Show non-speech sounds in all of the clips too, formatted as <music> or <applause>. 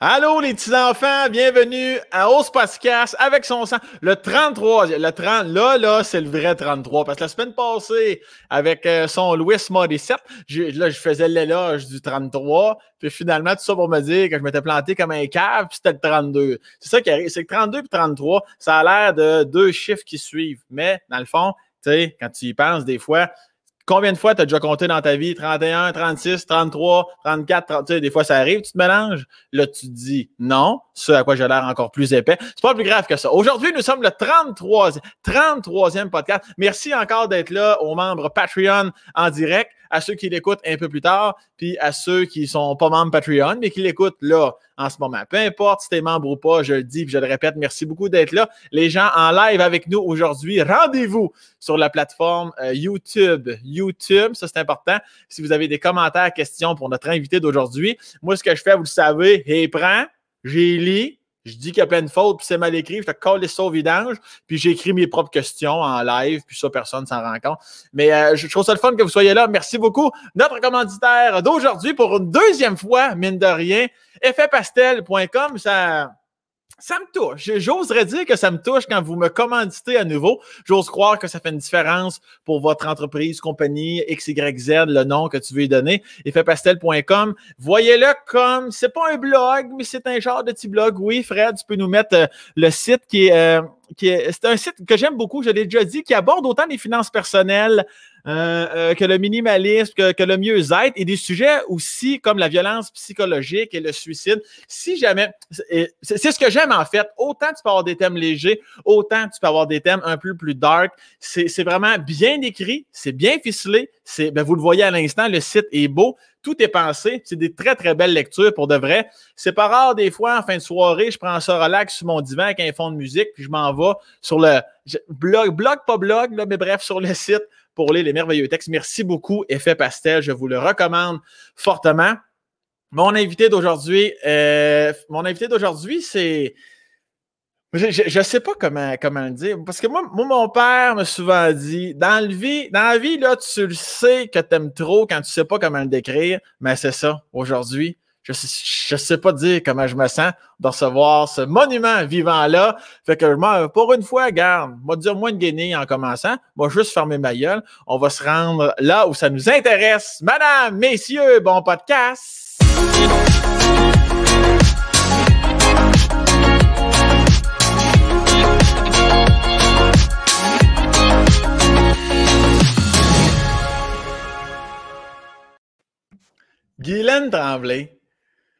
Allô les petits enfants, bienvenue à Hausse avec son sang. Le 33, le 30, là, là, c'est le vrai 33. Parce que la semaine passée, avec euh, son Louis Morissette, là, je faisais l'éloge du 33. Puis finalement, tout ça pour me dire que je m'étais planté comme un cave, puis c'était le 32. C'est ça qui arrive. C'est que 32 et 33, ça a l'air de deux chiffres qui suivent. Mais dans le fond, tu sais, quand tu y penses, des fois, Combien de fois tu as déjà compté dans ta vie 31, 36, 33, 34, sais des fois ça arrive, tu te mélanges. Là, tu te dis non, ce à quoi j'ai l'air encore plus épais. C'est pas plus grave que ça. Aujourd'hui, nous sommes le 33e, 33e podcast. Merci encore d'être là aux membres Patreon en direct à ceux qui l'écoutent un peu plus tard, puis à ceux qui sont pas membres Patreon, mais qui l'écoutent là, en ce moment. Peu importe si tu es membre ou pas, je le dis, et je le répète, merci beaucoup d'être là. Les gens en live avec nous aujourd'hui, rendez-vous sur la plateforme euh, YouTube. YouTube, ça c'est important. Si vous avez des commentaires, questions pour notre invité d'aujourd'hui, moi ce que je fais, vous le savez, et prends, j'ai lis, je dis qu'il y a plein de fautes, puis c'est mal écrit, je te colle les au vidange, puis j'écris mes propres questions en live, puis ça, personne s'en rend compte. Mais euh, je trouve ça le fun que vous soyez là. Merci beaucoup. Notre commanditaire d'aujourd'hui, pour une deuxième fois, mine de rien, effetpastel.com, ça ça me touche. J'oserais dire que ça me touche quand vous me commanditez à nouveau. J'ose croire que ça fait une différence pour votre entreprise, compagnie, XYZ, le nom que tu veux y donner, effetpastel.com. Voyez-le comme, c'est pas un blog, mais c'est un genre de petit blog. Oui, Fred, tu peux nous mettre euh, le site qui est... Euh, c'est un site que j'aime beaucoup, je l'ai déjà dit, qui aborde autant les finances personnelles euh, euh, que le minimalisme, que, le mieux-être et des sujets aussi comme la violence psychologique et le suicide. Si jamais, c'est ce que j'aime en fait, autant tu peux avoir des thèmes légers, autant tu peux avoir des thèmes un peu plus dark. C'est vraiment bien écrit, c'est bien ficelé, ben vous le voyez à l'instant, le site est beau, tout est pensé. C'est des très, très belles lectures pour de vrai. C'est pas rare des fois, en fin de soirée, je prends ça relax sur mon divan avec un fond de musique, puis je m'en vais sur le blog, blog, pas blog, mais bref, sur le site pour lire les merveilleux textes. Merci beaucoup, Effet Pastel. Je vous le recommande fortement. Mon invité d'aujourd'hui, euh, mon invité d'aujourd'hui, c'est je ne sais pas comment, comment le dire. Parce que moi, mon père me souvent dit dans, le vie, dans la vie, là, tu le sais que tu aimes trop quand tu ne sais pas comment le décrire, mais c'est ça. Aujourd'hui, je ne sais, pas dire comment je me sens de recevoir ce monument vivant-là. Fait que moi, pour une fois, garde, moi dire moins de guenilles en commençant, moi juste fermer ma gueule. On va se rendre là où ça nous intéresse. Madame, messieurs, bon podcast! Guylaine Tremblay.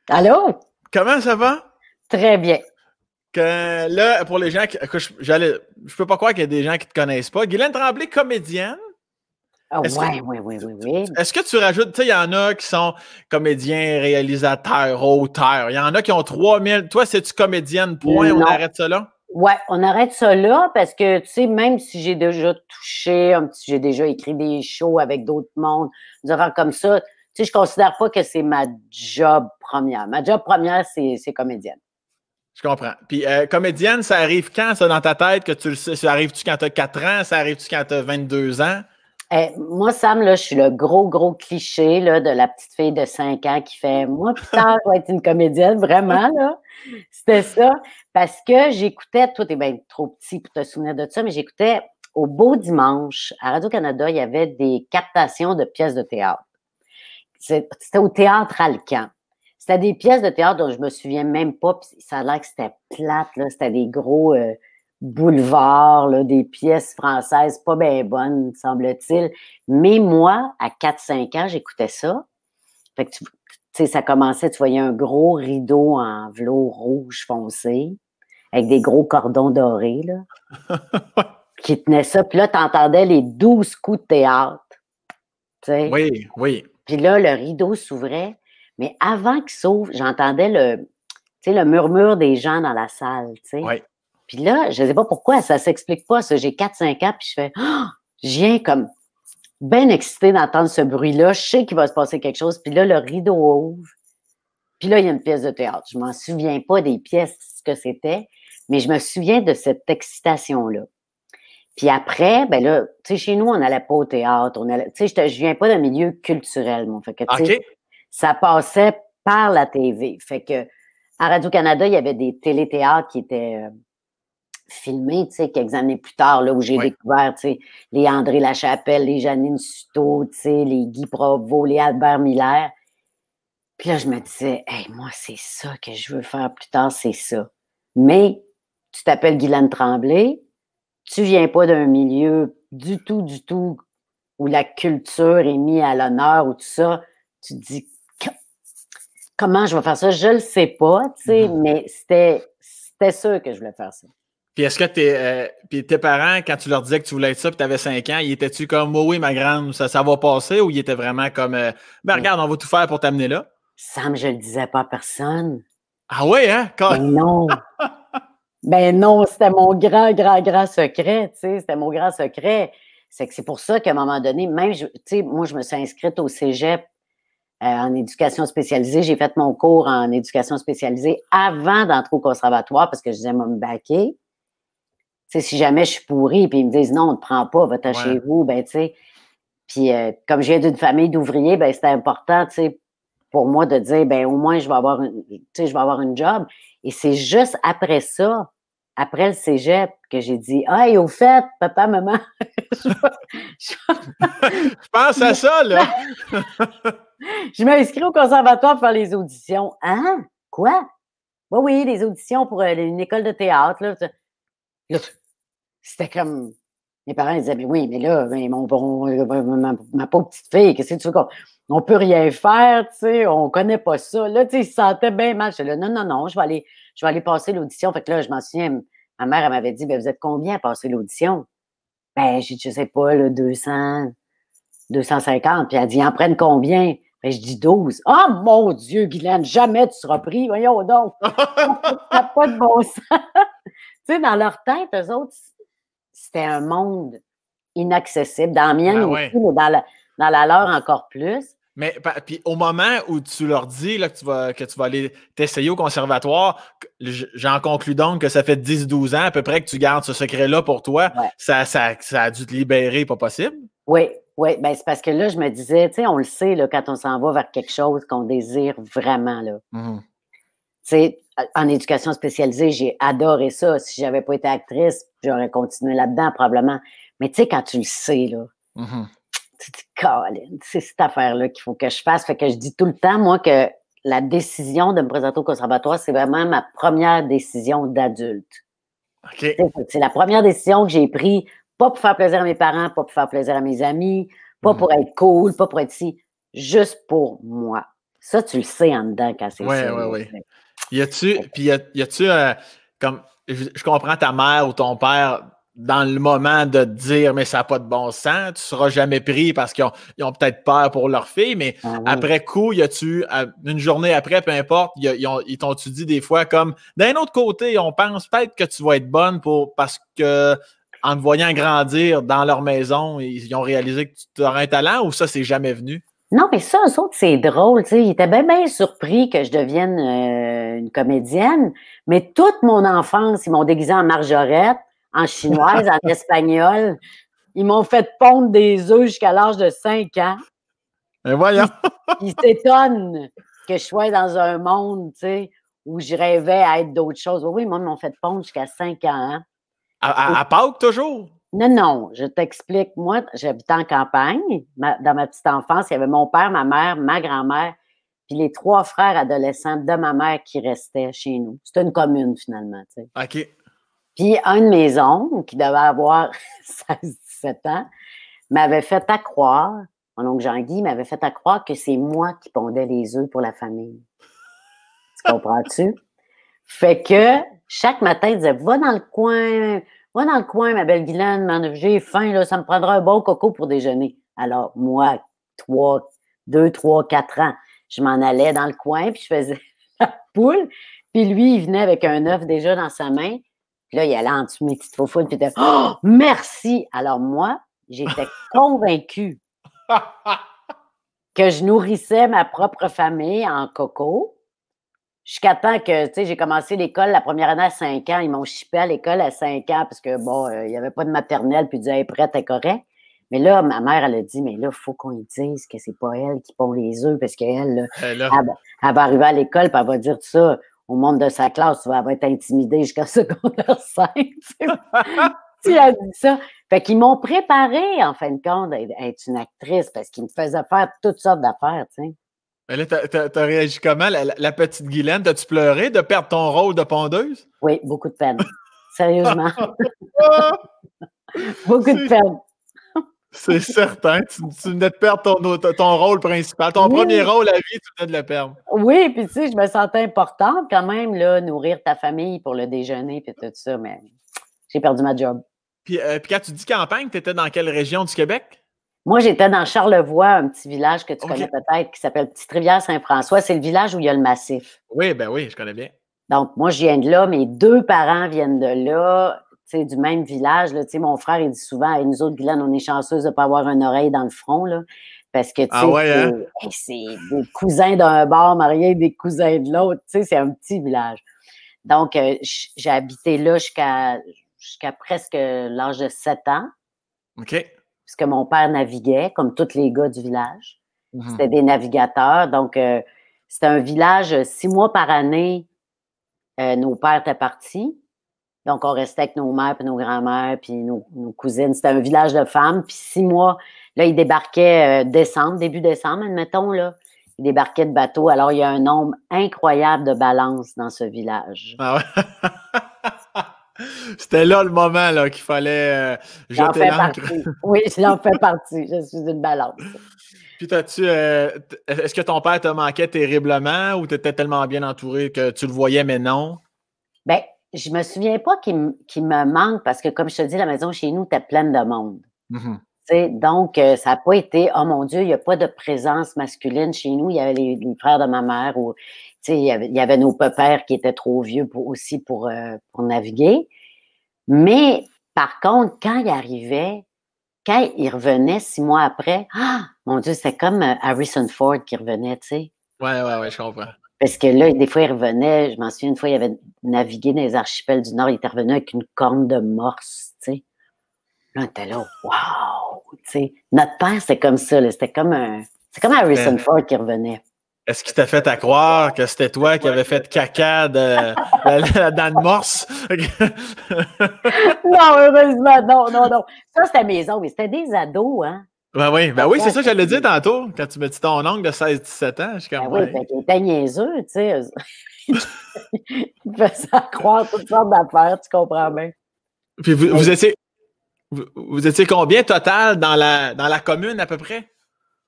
Allô? Comment ça va? Très bien. là, pour les gens qui. Que je, j'allais, je peux pas croire qu'il y a des gens qui te connaissent pas. Guylaine Tremblay, comédienne. Ah, oui, oui, oui, oui. Est-ce que tu rajoutes, tu sais, il y en a qui sont comédiens, réalisateurs, auteurs. Il y en a qui ont 3000. Toi, c'est-tu comédienne, point, on arrête ça là? Ouais, on arrête ça là parce que, tu sais, même si j'ai déjà touché, j'ai déjà écrit des shows avec d'autres mondes, des comme ça, sais, je considère pas que c'est ma job première. Ma job première, c'est comédienne. Je comprends. Puis euh, comédienne, ça arrive quand, ça, dans ta tête, que tu le Ça arrive-tu quand tu as 4 ans? Ça arrive-tu quand tu as 22 ans? Eh, moi, Sam, je suis le gros, gros cliché de la petite fille de 5 ans qui fait Moi, putain, je vais être une comédienne, vraiment. là. C'était ça. Parce que j'écoutais, toi, es bien trop petit pour te souvenir de ça, mais j'écoutais au Beau Dimanche, à Radio-Canada, il y avait des captations de pièces de théâtre. C'était au théâtre Alcan. C'était des pièces de théâtre dont je me souviens même pas, ça a l'air que c'était plate, C'était des gros euh, boulevards, des pièces françaises pas bien bonnes, semble-t-il. Mais moi, à 4-5 ans, j'écoutais ça. Fait tu ça commençait, tu voyais un gros rideau en velours rouge foncé, avec des gros cordons dorés, là. <laughs> qui tenaient ça. Puis là, tu entendais les douze coups de théâtre. Oui, oui. Puis là, le rideau s'ouvrait, mais avant qu'il s'ouvre, j'entendais le, le murmure des gens dans la salle. Oui. Puis là, je ne sais pas pourquoi, ça ne s'explique pas. J'ai 4-5 ans, puis je fais ah! Je viens comme bien excité d'entendre ce bruit-là. Je sais qu'il va se passer quelque chose. Puis là, le rideau ouvre. Puis là, il y a une pièce de théâtre. Je m'en souviens pas des pièces, ce que c'était, mais je me souviens de cette excitation-là. Puis après, ben là, tu sais, chez nous, on n'allait pas au théâtre. On allait, tu sais, je viens pas d'un milieu culturel, mon. Fait que, ça passait par la TV. Fait que, à Radio-Canada, il y avait des téléthéâtres qui étaient euh, filmés, tu sais, quelques années plus tard, là, où j'ai découvert, tu sais, les André Lachapelle, les Janine Suto, tu sais, les Guy Provo, les Albert Miller. Puis là, je me disais, hey, moi, c'est ça que je veux faire plus tard, c'est ça. Mais, tu t'appelles Guylaine Tremblay, tu viens pas d'un milieu du tout, du tout où la culture est mise à l'honneur ou tout ça, tu te dis comment je vais faire ça, je le sais pas, tu sais, mm-hmm. mais c'était, sûr que je voulais faire ça. Puis est-ce que tes, euh, tes parents, quand tu leur disais que tu voulais être ça, puis tu avais 5 ans, ils étaient-tu comme oh oui, ma grande, ça, va passer ou ils étaient vraiment comme euh, ben mm. regarde, on va tout faire pour t'amener là? Sam, je le disais pas à personne. Ah oui, hein? Quand... non! <laughs> Ben non, c'était mon grand, grand, grand secret, tu sais, c'était mon grand secret. C'est que c'est pour ça qu'à un moment donné, même, tu sais, moi, je me suis inscrite au cégep euh, en éducation spécialisée. J'ai fait mon cours en éducation spécialisée avant d'entrer au conservatoire parce que je disais, me baquer. Tu sais, si jamais je suis pourrie, puis ils me disent, non, on ne te prend pas, va-t'en chez vous, ben, tu sais. Puis, euh, comme je viens d'une famille d'ouvriers, ben, c'était important, tu sais, pour moi de dire, ben, au moins, je vais avoir tu sais, je vais avoir une job. Et c'est juste après ça après le cégep que j'ai dit Hey, au fait, papa, maman. <laughs> je, pense à ça, là. <laughs> je m'inscris au conservatoire pour faire les auditions. Hein? Quoi? Oui, oui, les auditions pour euh, une école de théâtre. Là. C'était comme. Mes parents disaient mais Oui, mais là, mon, bon, euh, ma, pauvre petite fille, qu'est-ce que tu veux qu'on. On peut rien faire, tu sais, on connaît pas ça. Là, tu sais, ils se bien mal. Je là, non, non, non, je vais aller je vais aller passer l'audition. Fait que là, je m'en souviens, ma mère, elle m'avait dit, ben, vous êtes combien à passer l'audition? Ben, j'ai dit, je sais pas, 200, 250. Puis elle dit, en prennent combien? Ben, je dis 12. Oh mon Dieu, Guylaine, jamais tu seras pris. Voyons donc. T'as <laughs> pas de bon sens. tu sais, dans leur tête, eux autres, c'était un monde inaccessible. Dans la mienne ben aussi, mais dans dans la leur encore plus. Mais puis au moment où tu leur dis là, que, tu vas, que tu vas aller t'essayer au conservatoire, j'en conclus donc que ça fait 10-12 ans à peu près que tu gardes ce secret-là pour toi. Ça, ça, a dû te libérer, pas possible? Oui, oui. Ben, c'est parce que là, je me disais, tu sais, on le sait là, quand on s'en va vers quelque chose qu'on désire vraiment. Là. Mmh. sais, en éducation spécialisée, j'ai adoré ça. Si j'avais pas été actrice, j'aurais continué là-dedans probablement. Mais tu sais, quand tu le sais, là, mmh tu dis, Colin, c'est cette affaire-là qu'il faut que je fasse. Fait que je dis tout le temps, moi, que la décision de me présenter au conservatoire, c'est vraiment ma première décision d'adulte. C'est la première décision que j'ai prise, pas pour faire plaisir à mes parents, pas pour faire plaisir à mes amis, pas mhm. pour être cool, pas pour être si, juste pour moi. Ça, tu le sais en dedans quand c'est ouais, Oui, oui, oui. Y a-tu, puis y a-tu, euh, comme, je comprends ta mère ou ton père dans le moment de te dire mais ça n'a pas de bon sens, tu ne seras jamais pris parce qu'ils ont, peut-être peur pour leur fille, mais ah après coup, y tu une journée après, peu importe, ils t'ont-tu dit des fois comme d'un autre côté, on pense peut-être que tu vas être bonne pour parce que en te voyant grandir dans leur maison, ils, ont réalisé que tu aurais un talent ou ça c'est jamais venu? Non, mais ça, eux c'est drôle. sais Ils étaient bien, surpris que je devienne euh, une comédienne, mais toute mon enfance, ils m'ont déguisé en Marjorette en chinoise, en espagnol. Ils m'ont fait pondre des œufs jusqu'à l'âge de 5 ans. Et eh, voyons! ils s'étonnent que je sois dans un monde, où je rêvais à être d'autres choses. Oui, moi, ils m'ont fait pondre jusqu'à 5 ans. Hein. À, à, Pâques, toujours? Non, non, je t'explique. Moi, j'habitais en campagne. dans ma petite enfance, il y avait mon père, ma mère, ma grand-mère, puis les trois frères adolescents de ma mère qui restaient chez nous. C'était une commune, finalement. Tu OK. Puis un de mes qui devait avoir 16-17 <laughs> ans, m'avait fait accroire, mon oncle Jean-Guy m'avait fait croire que c'est moi qui pondais les œufs pour la famille. Tu comprends-tu? Fait que chaque matin, il disait Va dans le coin, va dans le coin, ma belle Guylaine, j'ai faim, là, ça me prendra un bon coco pour déjeuner. Alors, moi, trois, deux, trois, quatre ans, je m'en allais dans le coin, puis je faisais <laughs> la poule. Puis lui, il venait avec un œuf déjà dans sa main, puis là, il allait en dessous mes petites faux puis il Oh, merci! Alors moi, j'étais <laughs> convaincue que je nourrissais ma propre famille en coco. Jusqu'à temps que, tu sais, j'ai commencé l'école la première année à 5 ans. Ils m'ont chippé à l'école à 5 ans parce que, bon, euh, il n'y avait pas de maternelle, puis ils disaient, prête, t'es correct. Mais là, ma mère, elle a dit, mais là, il faut qu'on lui dise que c'est pas elle qui pond les œufs parce qu'elle, elle, elle, elle, va arriver à l'école, puis elle va dire tout ça au monde de sa classe, tu vas être intimidée jusqu'à <laughs> secondaire 5. tu as dit ça. Fait qu'ils m'ont préparé, en fin de compte, à être une actrice parce qu'ils me faisaient faire toutes sortes d'affaires, tu sais. Mais là, t'as, as, réagi comment, la, petite Guylaine? T'as-tu pleuré de perdre ton rôle de pondeuse? Oui, beaucoup de peine. Sérieusement. <laughs> beaucoup de peine. C'est certain. Tu, venais de perdre ton, rôle principal. Ton premier rôle à vie, tu venais de le perdre. Oui, puis tu sais, je me sentais importante quand même, nourrir ta famille pour le déjeuner puis tout ça, mais j'ai perdu ma job. Puis, euh, quand tu dis campagne, tu étais dans quelle région du Québec? Moi, j'étais dans Charlevoix, un petit village que tu connais peut-être qui s'appelle Petite-Rivière-Saint-François. C'est le village où il y a le massif. Oui, ben oui, je connais bien. Donc, moi, je viens de là, mes deux parents viennent de là du même village. Là, mon frère, il dit souvent, nous autres, Guylaine, on est chanceuse de ne pas avoir une oreille dans le front. Là, parce que, ah hein? c'est des cousins d'un bord mariés, des cousins de l'autre. C'est un petit village. Donc, euh, j'ai habité là jusqu'à jusqu'à presque l'âge de 7 ans. OK. Puisque mon père naviguait, comme tous les gars du village. Mm-hmm. C'était des navigateurs. Donc, euh, c'était un village, six mois par année, euh, nos pères étaient partis. Donc, on restait avec nos mères, puis nos grands-mères, puis nos, cousines. C'était un village de femmes. Puis six mois, là, ils débarquaient euh, décembre, début décembre, admettons, là. Ils débarquaient de bateau. Alors, il y a un nombre incroyable de balances dans ce village. Ah ouais. <laughs> C'était là le moment là, qu'il fallait euh, jeter l'encre. Oui, j'en fais partie. Je suis une balance. Puis, t'as-tu. Euh, est-ce que ton père te manquait terriblement ou tu étais tellement bien entouré que tu le voyais, mais non? Bien, je me souviens pas qu'il me manque parce que, comme je te dis, la maison chez nous était pleine de monde. Mm-hmm. Donc, euh, ça n'a pas été, oh mon Dieu, il n'y a pas de présence masculine chez nous. Il y avait les, frères de ma mère ou, il y, avait, y nos pères qui étaient trop vieux aussi euh, pour, naviguer. Mais par contre, quand il arrivait, quand il revenait six mois après, ah, mon Dieu, c'est comme euh, Harrison Ford qui revenait, tu sais. Ouais, je comprends. Parce que là, des fois, il revenait, je m'en souviens, une fois, il avait navigué dans les archipels du Nord, il était revenu avec une corne de morse, tu sais. Là, on était là, wow! Tu sais, notre père, c'était comme ça, c'était comme un... C'est comme Harrison Ford qui revenait. Est-ce qu'il t'a fait à croire que c'était toi qui avais fait caca de, la, dans le morse? <laughs> non, heureusement, non, non, non. Ça, c'était à maison, mais c'était des ados, hein? Ben oui, ben oui c'est ça que j'allais dire ah, tantôt, quand tu me dis ton oncle de 16-17 ans. Je ben oui, ben, niaiseux, tu sais. <laughs> Il faisait croire toutes sortes d'affaires, tu comprends bien. Puis vous, vous étiez, combien total dans la, dans la commune à peu près?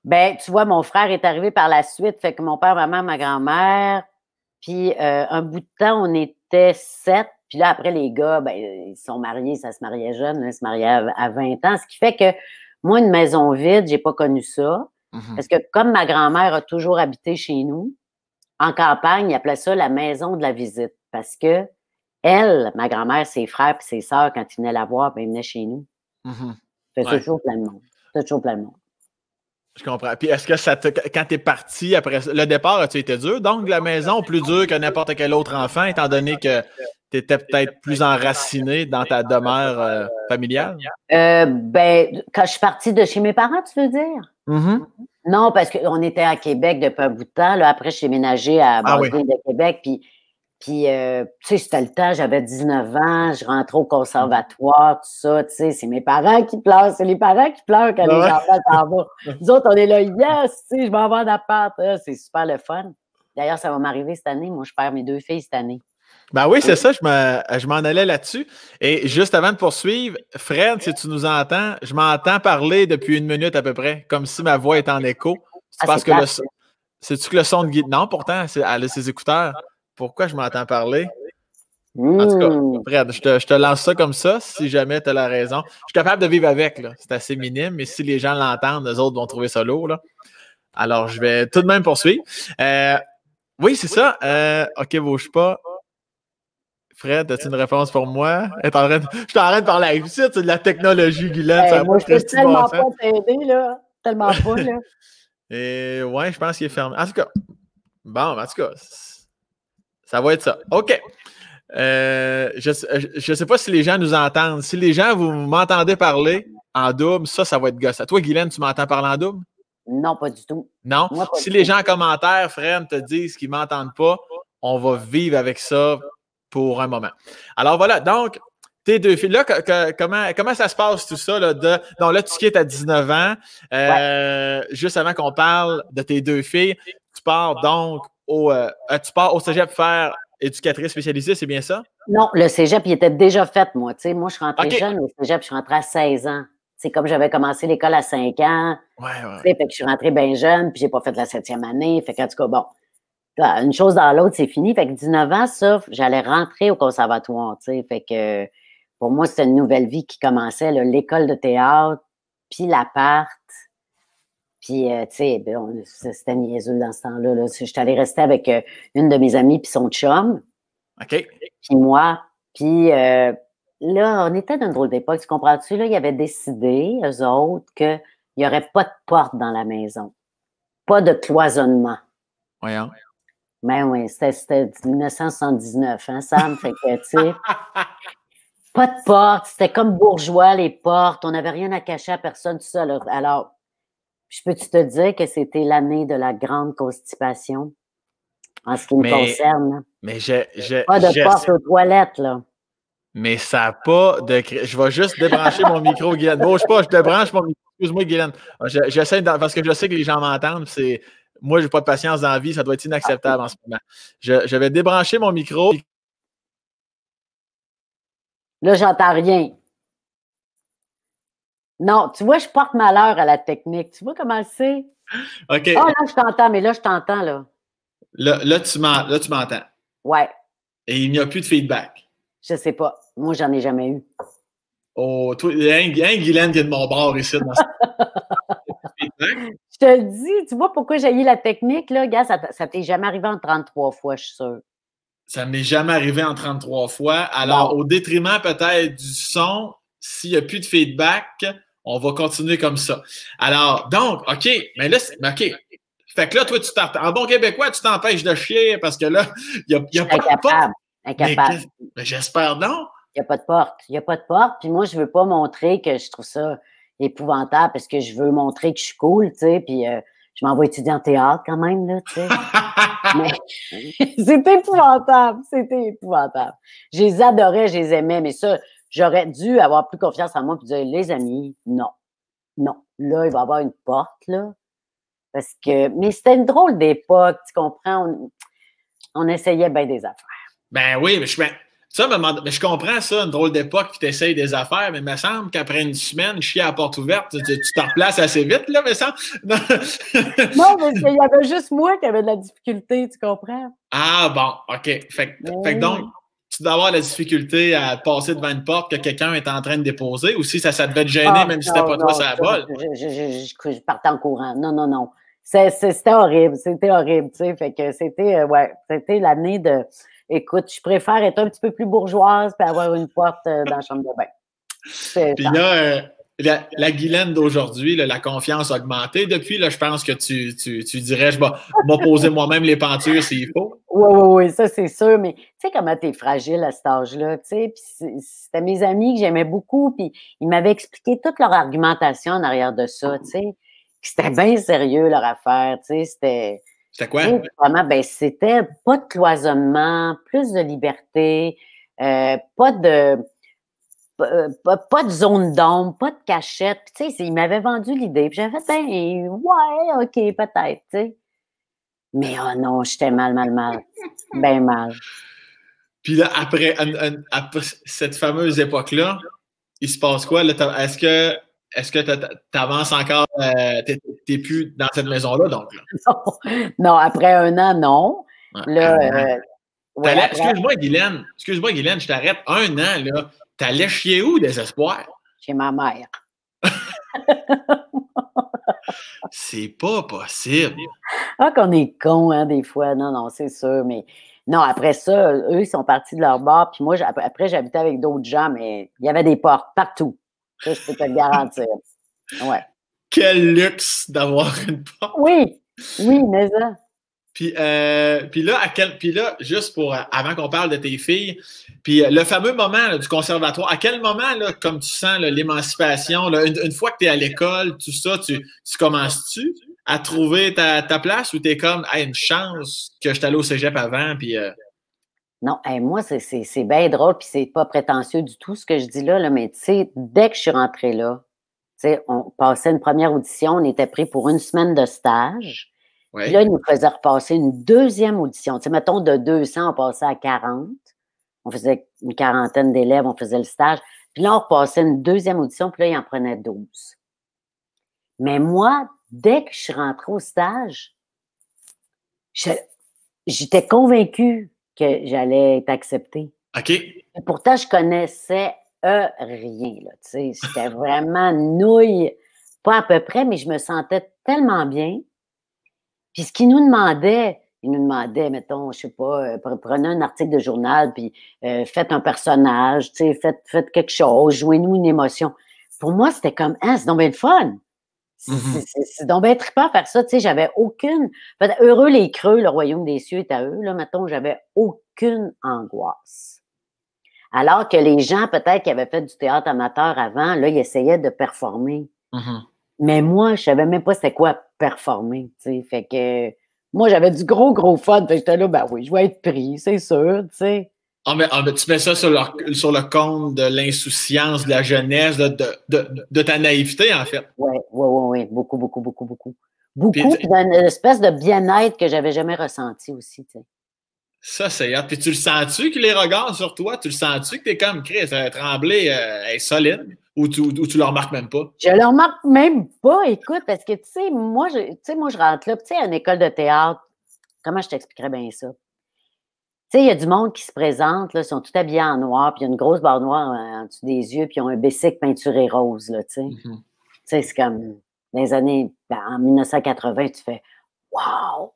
Ben, tu vois, mon frère est arrivé par la suite, fait que mon père, maman, ma grand-mère, puis euh, un bout de temps, on était sept, puis là, après, les gars, ben, ils sont mariés, ça se mariait jeune, ils hein, se mariaient à 20 ans, ce qui fait que moi, une maison vide, j'ai pas connu ça. Mhm. Parce que comme ma grand-mère a toujours habité chez nous, en campagne, ils appelaient ça la maison de la visite. Parce que elle, ma grand-mère, ses frères et ses sœurs, quand ils venaient la voir, ben, ils venaient chez nous. Mm toujours plein de monde. toujours plein de monde. Je comprends. Puis est-ce que ça te, quand t'es parti après le départ, as-tu été dur? Donc, la maison, plus dur que n'importe quel autre enfant, étant donné que tu étais peut-être plus enraciné dans ta demeure euh, euh, familiale? Euh, ben, quand je suis partie de chez mes parents, tu veux dire? Mm-hmm. Non, parce qu'on était à Québec depuis un bout de temps. Là, après, je suis à ah bordeaux de Québec. Puis, puis tu sais, c'était le temps, j'avais 19 ans, je rentrais au conservatoire, tout ça. Tu sais, c'est mes parents qui pleurent. C'est les parents qui pleurent quand les enfants s'en vont. <laughs> Nous autres, on est là, yes, tu je vais avoir d'appart. C'est super le fun. D'ailleurs, ça va m'arriver cette année. Moi, je perds mes deux filles cette année. Ben oui, c'est ça, je m'en allais là-dessus. Et juste avant de poursuivre, Fred, si tu nous entends, je m'entends parler depuis une minute à peu près, comme si ma voix était en écho. C'est ah, parce que le C'est-tu que le son de guide. Non, pourtant, elle a ses écouteurs. Pourquoi je m'entends parler? En tout cas, mmh. Fred, je te, lance ça comme ça, si jamais tu as la raison. Je suis capable de vivre avec, là. C'est assez minime, mais si les gens l'entendent, les autres vont trouver ça lourd, là. Alors, je vais tout de même poursuivre. Euh, oui, c'est ça. Euh, OK, bouge pas. Fred, as-tu une réponse pour moi? Je t'arrête par la de parler de la technologie, Guylaine. moi, je peux tellement pas t'aider, là. Tellement pas, là. <laughs> Et ouais, je pense qu'il est fermé. En tout cas, bon, en tout cas, ça va être ça. OK. Euh, je ne euh, sais pas si les gens nous entendent. Si les gens, vous m'entendez parler en double, ça, ça va être gosse. À toi, Guylaine, tu m'entends parler en double? Non, pas du tout. Non? si les gens en commentaire, Fred, te disent qu'ils ne m'entendent pas, on va vivre avec ça un moment. Alors voilà, donc, tes deux filles. Là, comment, ça se passe tout ça? Là, de, donc là, tu quittes à 19 ans. Euh, juste avant qu'on parle de tes deux filles, tu pars donc au, euh, euh, tu pars au cégep faire éducatrice spécialisée, c'est bien ça? Non, le cégep, il était déjà fait, moi. moi, je suis rentrée jeune au cégep, je suis rentrée à 16 ans. C'est comme j'avais commencé l'école à 5 ans. Ouais, ouais. je suis rentrée bien jeune, puis j'ai pas fait la septième année. Fait qu'en tout cas, bon une chose dans l'autre, c'est fini. Fait que 19 ans, ça, j'allais rentrer au conservatoire, tu sais. Fait que pour moi, c'était une nouvelle vie qui commençait, l'école de théâtre, puis l'appart. Puis, euh, tu sais, ben, c'était niaiseux dans ce temps-là. Là. J'étais allée rester avec euh, une de mes amies puis son chum. OK. Puis moi. Puis euh, là, on était dans une drôle d'époque, tu comprends-tu? Là, ils avaient décidé, eux autres, qu'il n'y aurait pas de porte dans la maison. Pas de cloisonnement. Voyons. Ben oui, c'était 1979, hein, Sam? Fait que, tu <laughs> pas de porte, c'était comme bourgeois, les portes. On n'avait rien à cacher à personne, tout ça. Alors, je peux-tu te dire que c'était l'année de la grande constipation en ce qui me concerne? Hein. Mais Pas de porte aux toilettes, là. Mais ça n'a pas de. Je vais juste débrancher mon micro, Guylaine. Bouge pas, je débranche mon micro. Excuse-moi, Guylaine. J'essaie parce que je sais que les gens m'entendent. C'est moi, je n'ai pas de patience dans la vie, ça doit être inacceptable en ce moment. Je, vais débrancher mon micro. Là, j'entends rien. Non, tu vois, je porte malheur à la technique. Tu vois comment c'est? OK. Ah, là, je t'entends, mais là, je t'entends, là. Là, tu m'entends. Ouais. Et il n'y a plus de feedback. Je ne sais pas. Moi, j'en ai jamais eu. Oh, il y a un, Guylaine qui est de mon bord ici. Dans <laughs> Je te le dis, tu vois pourquoi j'ai eu la technique, là, gars, ça, t'est jamais arrivé en 33 fois, je suis sûr. Ça ne m'est jamais arrivé en 33 fois. Alors, au détriment peut-être du son, s'il n'y a plus de feedback, on va continuer comme ça. Alors, donc, OK, mais là, OK. Fait que là, toi, tu t'entends. En bon québécois, tu t'empêches de chier parce que là, il n'y a, pas de porte. Incapable. j'espère non. Il n'y a pas de porte. Il n'y a pas de porte. Puis moi, je ne veux pas montrer que je trouve ça épouvantable parce que je veux montrer que je suis cool, tu sais, puis euh, je m'envoie étudier en théâtre quand même, là, tu sais. c'était <laughs> épouvantable, c'était épouvantable. Je les adorais, je aimais, mais ça, j'aurais dû avoir plus confiance en moi puis dire, les amis, non, non, là, il va y avoir une porte, là. Parce que, mais c'était une drôle d'époque, tu comprends? On, essayait bien des affaires. Ben oui, mais je suis mais je comprends ça, une drôle d'époque, tu t'essayes des affaires, mais il me semble qu'après une semaine, chier à porte ouverte, tu t'en replaces assez vite, là, mais <laughs> ça. Non, mais il y avait juste moi qui avait de la difficulté, tu comprends? Ah bon, OK. Fait, ben donc, tu dois avoir la difficulté à passer devant une porte que quelqu'un est en train de déposer, ou si ça, ça devait te gêner, ah, même si c'était pas toi, ça la je, je, partais en courant. Non, non, non. C'était horrible, c'était horrible, tu sais. Fait que c'était, euh, ouais, c'était l'année de écoute, je préfère être un petit peu plus bourgeoise puis avoir une porte euh, dans la chambre de bain. Puis euh, là, la, Guilaine d'aujourd'hui, la confiance augmentée. Depuis, là, je pense que tu, tu, tu dirais, je vais m'opposer moi-même les pentures s'il faut. Oui, oui, oui, ça, c'est sûr. Mais tu sais comment tu es fragile à cet âge-là, c'était mes amis que j'aimais beaucoup, puis ils m'avaient expliqué toute leur argumentation en arrière de ça, tu sais. C'était bien sérieux, leur affaire, C'était c'était quoi? ben, c'était pas de cloisonnement, plus de liberté, euh, pas de euh, pas, de zone d'ombre, pas de cachette. tu il m'avait vendu l'idée. Puis j'avais fait, ben, ouais, OK, peut-être, tu sais. Mais oh non, j'étais mal, mal, mal. <laughs> ben mal. Puis après, après cette fameuse époque-là, il se passe quoi? Est-ce que est-ce que tu avances encore, euh, tu n'es plus dans cette maison-là, donc? Là? <laughs> Non. après un an, non. Ah, euh, excuse-moi, Guylaine. Excuse-moi, Guylaine, je t'arrête. Un an, là, allais chier où, désespoir? Chez ma mère. <laughs> c'est pas possible. Ah, qu'on est con, hein, des fois. Non, non, c'est sûr, mais... Non, après ça, eux, ils sont partis de leur bar. Puis moi, après, j'habitais avec d'autres gens, mais il y avait des portes partout. Ça, je te garantir. Ouais. Quel luxe d'avoir une porte. Oui, oui, mais ça. Puis, euh, là, à quel, puis là, juste pour euh, avant qu'on parle de tes filles, puis euh, le fameux moment du conservatoire, à quel moment, comme tu sens l'émancipation, une, fois que tu es à l'école, tout ça, tu, commences-tu à trouver ta, place ou tu es comme, hey, une chance que je suis allé au cégep avant, puis. Non, moi, c'est bien drôle, puis c'est pas prétentieux du tout ce que je dis là, mais tu sais, dès que je suis rentrée là, on passait une première audition, on était pris pour une semaine de stage. Puis là, ils nous faisaient repasser une deuxième audition. sais, mettons, de 200, on passait à 40. On faisait une quarantaine d'élèves, on faisait le stage. Puis là, on repassait une deuxième audition, puis là, ils en prenaient 12. Mais moi, dès que je suis rentrée au stage, j'étais convaincue que j'allais être acceptée. OK. pourtant, je connaissais euh, rien. C'était vraiment nouille, pas à peu près, mais je me sentais tellement bien. Puis ce qu'ils nous demandaient, ils nous demandaient, mettons, je sais pas, euh, prenez un article de journal, puis euh, faites un personnage, faites, faites quelque chose, jouez-nous une émotion. Pour moi, c'était comme, hein, c'est donc bien le fun. C'est mmh donc ben pas faire ça, tu sais, j'avais aucune... heureux les creux, le royaume des cieux est à eux, là, mettons, j'avais aucune angoisse. Alors que les gens, peut-être, qui avaient fait du théâtre amateur avant, là, ils essayaient de performer. Mmh Mais moi, je savais même pas c'est quoi performer, tu sais, fait que... Moi, j'avais du gros, gros fun, fait j'étais là, ben oui, je vais être pris, c'est sûr, tu sais. Ah, ah, mais, tu mets ça sur, le compte de l'insouciance, de la jeunesse, de, ta naïveté, en fait. Oui, oui, oui, ouais. beaucoup, beaucoup, beaucoup, beaucoup. Beaucoup, espèce de bien-être que j'avais jamais ressenti aussi, tu Ça, c'est hâte. Puis tu le sens-tu qu'ils les regardent sur toi, tu le sens-tu que es comme Chris, euh, tremblé, euh, solide, ou tu, ne le remarques même pas? Je le remarque même pas, écoute, parce que, tu sais, moi, moi, je rentre là, tu sais, à une école de théâtre, comment je t'expliquerais bien ça? Tu sais, il y a du monde qui se présente, là, sont tout habillés en noir, puis il y a une grosse barre noire euh, en, dessous des yeux, puis ils ont un bessic peinturé rose, là, tu sais. Mm-hmm. Tu sais, c'est comme les années, ben, en 1980, tu fais « Wow! »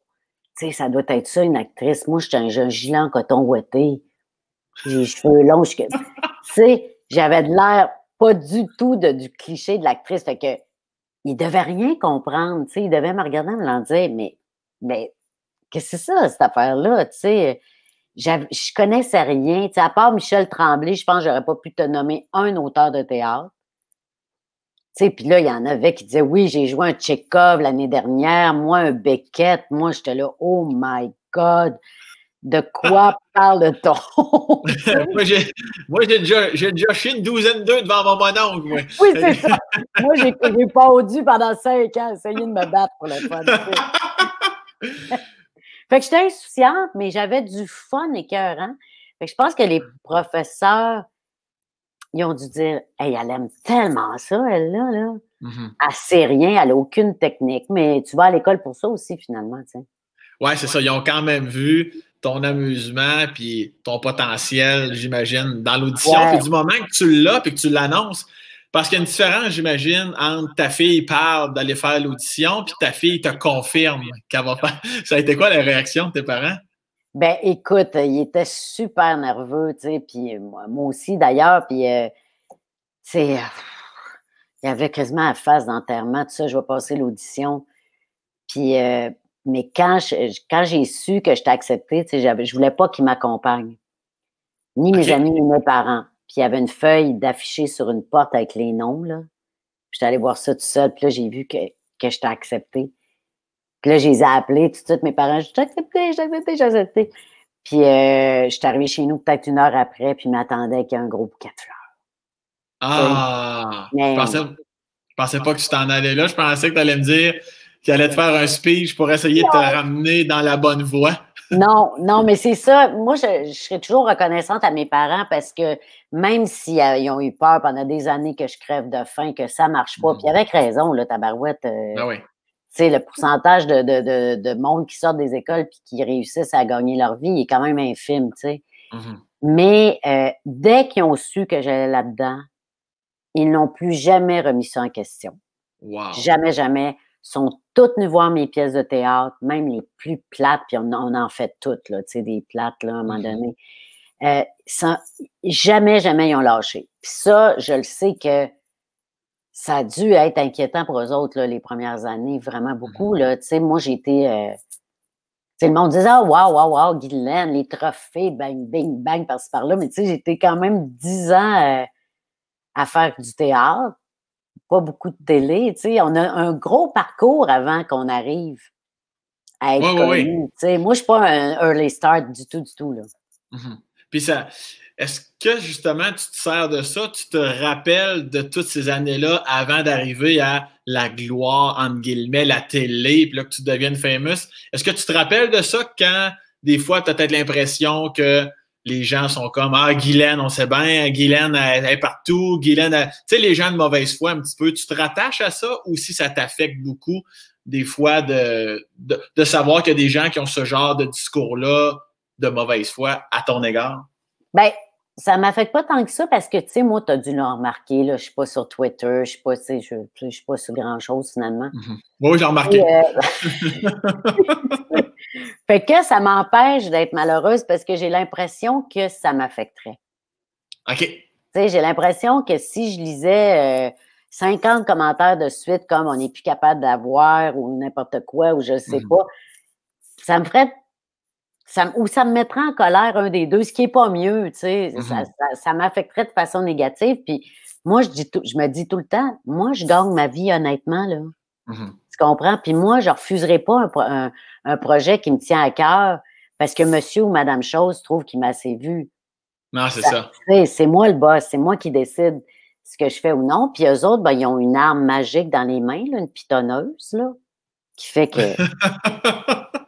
Tu sais, ça doit être ça, une actrice. Moi, j'étais un, jeune gilet en coton ouaté. J'ai les cheveux longs. tu sais, j'avais de l'air pas du tout du cliché de l'actrice. Fait que, il devait rien comprendre, tu sais. Il devait me regarder et me l'en dire, mais, mais, qu'est-ce que c'est ça, cette affaire-là, tu sais? je connaissais rien. à part Michel Tremblay, je pense que j'aurais pas pu te nommer un auteur de théâtre. Puis là, il y en avait qui disaient Oui, j'ai joué un Tchekhov l'année dernière, moi un Beckett. Moi, j'étais là, oh my God, de quoi <laughs> parle-t-on? moi, j'ai, déjà, chié une douzaine d'eux devant mon mononcle. Oui, c'est ça. Moi, j'ai, pas pas pendant cinq ans essayer de me battre pour le fun. <laughs> Fait que j'étais insouciante, mais j'avais du fun écœurant. Hein. Fait que je pense que les professeurs, ils ont dû dire Hey, elle aime tellement ça, elle-là, là. Mm hmm. Elle sait rien, elle n'a aucune technique, mais tu vas à l'école pour ça aussi, finalement, Oui, Ouais, c'est ça. Ils ont quand même vu ton amusement puis ton potentiel, j'imagine, dans l'audition. Puis du moment que tu l'as puis que tu l'annonces, parce qu'il y a une différence, j'imagine, entre ta fille parle d'aller faire l'audition, puis ta fille te confirme qu'elle va faire. <laughs> Ça a été quoi la réaction de tes parents? Ben, écoute, il était super nerveux, tu sais, puis euh, moi, aussi d'ailleurs, puis, euh, tu sais, euh, avait quasiment la face d'enterrement, tout ça, je vais passer l'audition. Puis, mais quand quand j'ai su que j'étais acceptée, tu sais, je voulais pas qu'ils m'accompagnent. ni mes amis, ni mes parents. Puis il y avait une feuille d'affiché sur une porte avec les noms. Là. J'étais allée voir ça tout seul. Puis là, j'ai vu que, que j'étais accepté. Puis là, j'ai appelé ai tout de suite, mes parents. J'ai accepté, j'ai accepté, j'ai accepté. Puis euh, je suis chez nous peut-être une heure après, puis ils m'attendaient avec un gros bouquet de fleurs. Ah! je, pensais, pensais pas que tu t'en allais là. Je pensais que tu allais me dire qu'il allait te faire un speech pour essayer de te ramener dans la bonne voie. Non, non, mais c'est ça. Moi, je, serais toujours reconnaissante à mes parents parce que même s'ils euh, ont eu peur pendant des années que je crève de faim, que ça ne marche pas, puis mm-hmm. avec raison, là, tabarouette. Euh, ah le pourcentage de, monde qui sort des écoles et qui réussissent à gagner leur vie est quand même infime, tu sais. Mm-hmm. Mais euh, dès qu'ils ont su que j'allais là-dedans, ils n'ont plus jamais remis ça en question. Wow. Jamais, jamais sont toutes venues voir mes pièces de théâtre, même les plus plates, puis on, en fait toutes, là, tu sais, des plates, là, à un moment mm-hmm. donné. Euh, jamais, jamais ils ont lâché. Puis ça, je le sais que ça a dû être inquiétant pour eux autres, les premières années, vraiment beaucoup, mm-hmm. là. Tu sais, moi, j'ai été... Euh, le monde disait, ah, waouh, waouh, waouh, Guylaine, les trophées, bang, bang, bang, par-ci, par-là. Mais tu sais, j'étais quand même dix ans euh, à faire du théâtre pas beaucoup de télé. On a un gros parcours avant qu'on arrive à être Moi, je suis pas un early start du tout, du tout. Là. Mmh puis ça. Est-ce que justement tu te sers de ça, tu te rappelles de toutes ces années-là avant d'arriver à la gloire, entre guillemets, la télé, puis là que tu deviennes famous? Est-ce que tu te rappelles de ça quand des fois tu as peut-être l'impression que les gens sont comme Ah, Guylaine, on sait bien, Guylaine, est partout, Guylaine, tu sais, les gens de mauvaise foi un petit peu, tu te rattaches à ça ou si ça t'affecte beaucoup des fois de, de, savoir qu'il y a des gens qui ont ce genre de discours-là de mauvaise foi à ton égard? Ben, ça m'affecte pas tant que ça parce que, tu sais, moi, tu as dû le remarquer, là, je suis pas sur Twitter, je ne je, suis pas sur grand-chose, finalement. Moi mhm. j'ai remarqué. Euh, <laughs> Fait que ça m'empêche d'être malheureuse parce que j'ai l'impression que ça m'affecterait. OK. j'ai l'impression que si je lisais 50 euh, commentaires de suite comme on n'est plus capable d'avoir ou n'importe quoi ou je ne sais mhm. pas, ça me ferait ça, ou ça me mettrait en colère un des deux, ce qui n'est pas mieux, tu sais. Mhm. Ça, m'affecterait de façon négative. Puis moi, je, dis tout, je me dis tout le temps, moi, je gagne ma vie honnêtement, là. Mhm comprends? Puis moi, je refuserai pas un, projet qui me tient à cœur parce que monsieur ou madame Chose trouve qu'il m'a assez vu. Non, c'est ça. C'est moi le boss, c'est moi qui décide ce que je fais ou non. Puis eux autres, ben, ils ont une arme magique dans les mains, une pitonneuse, qui fait que <laughs>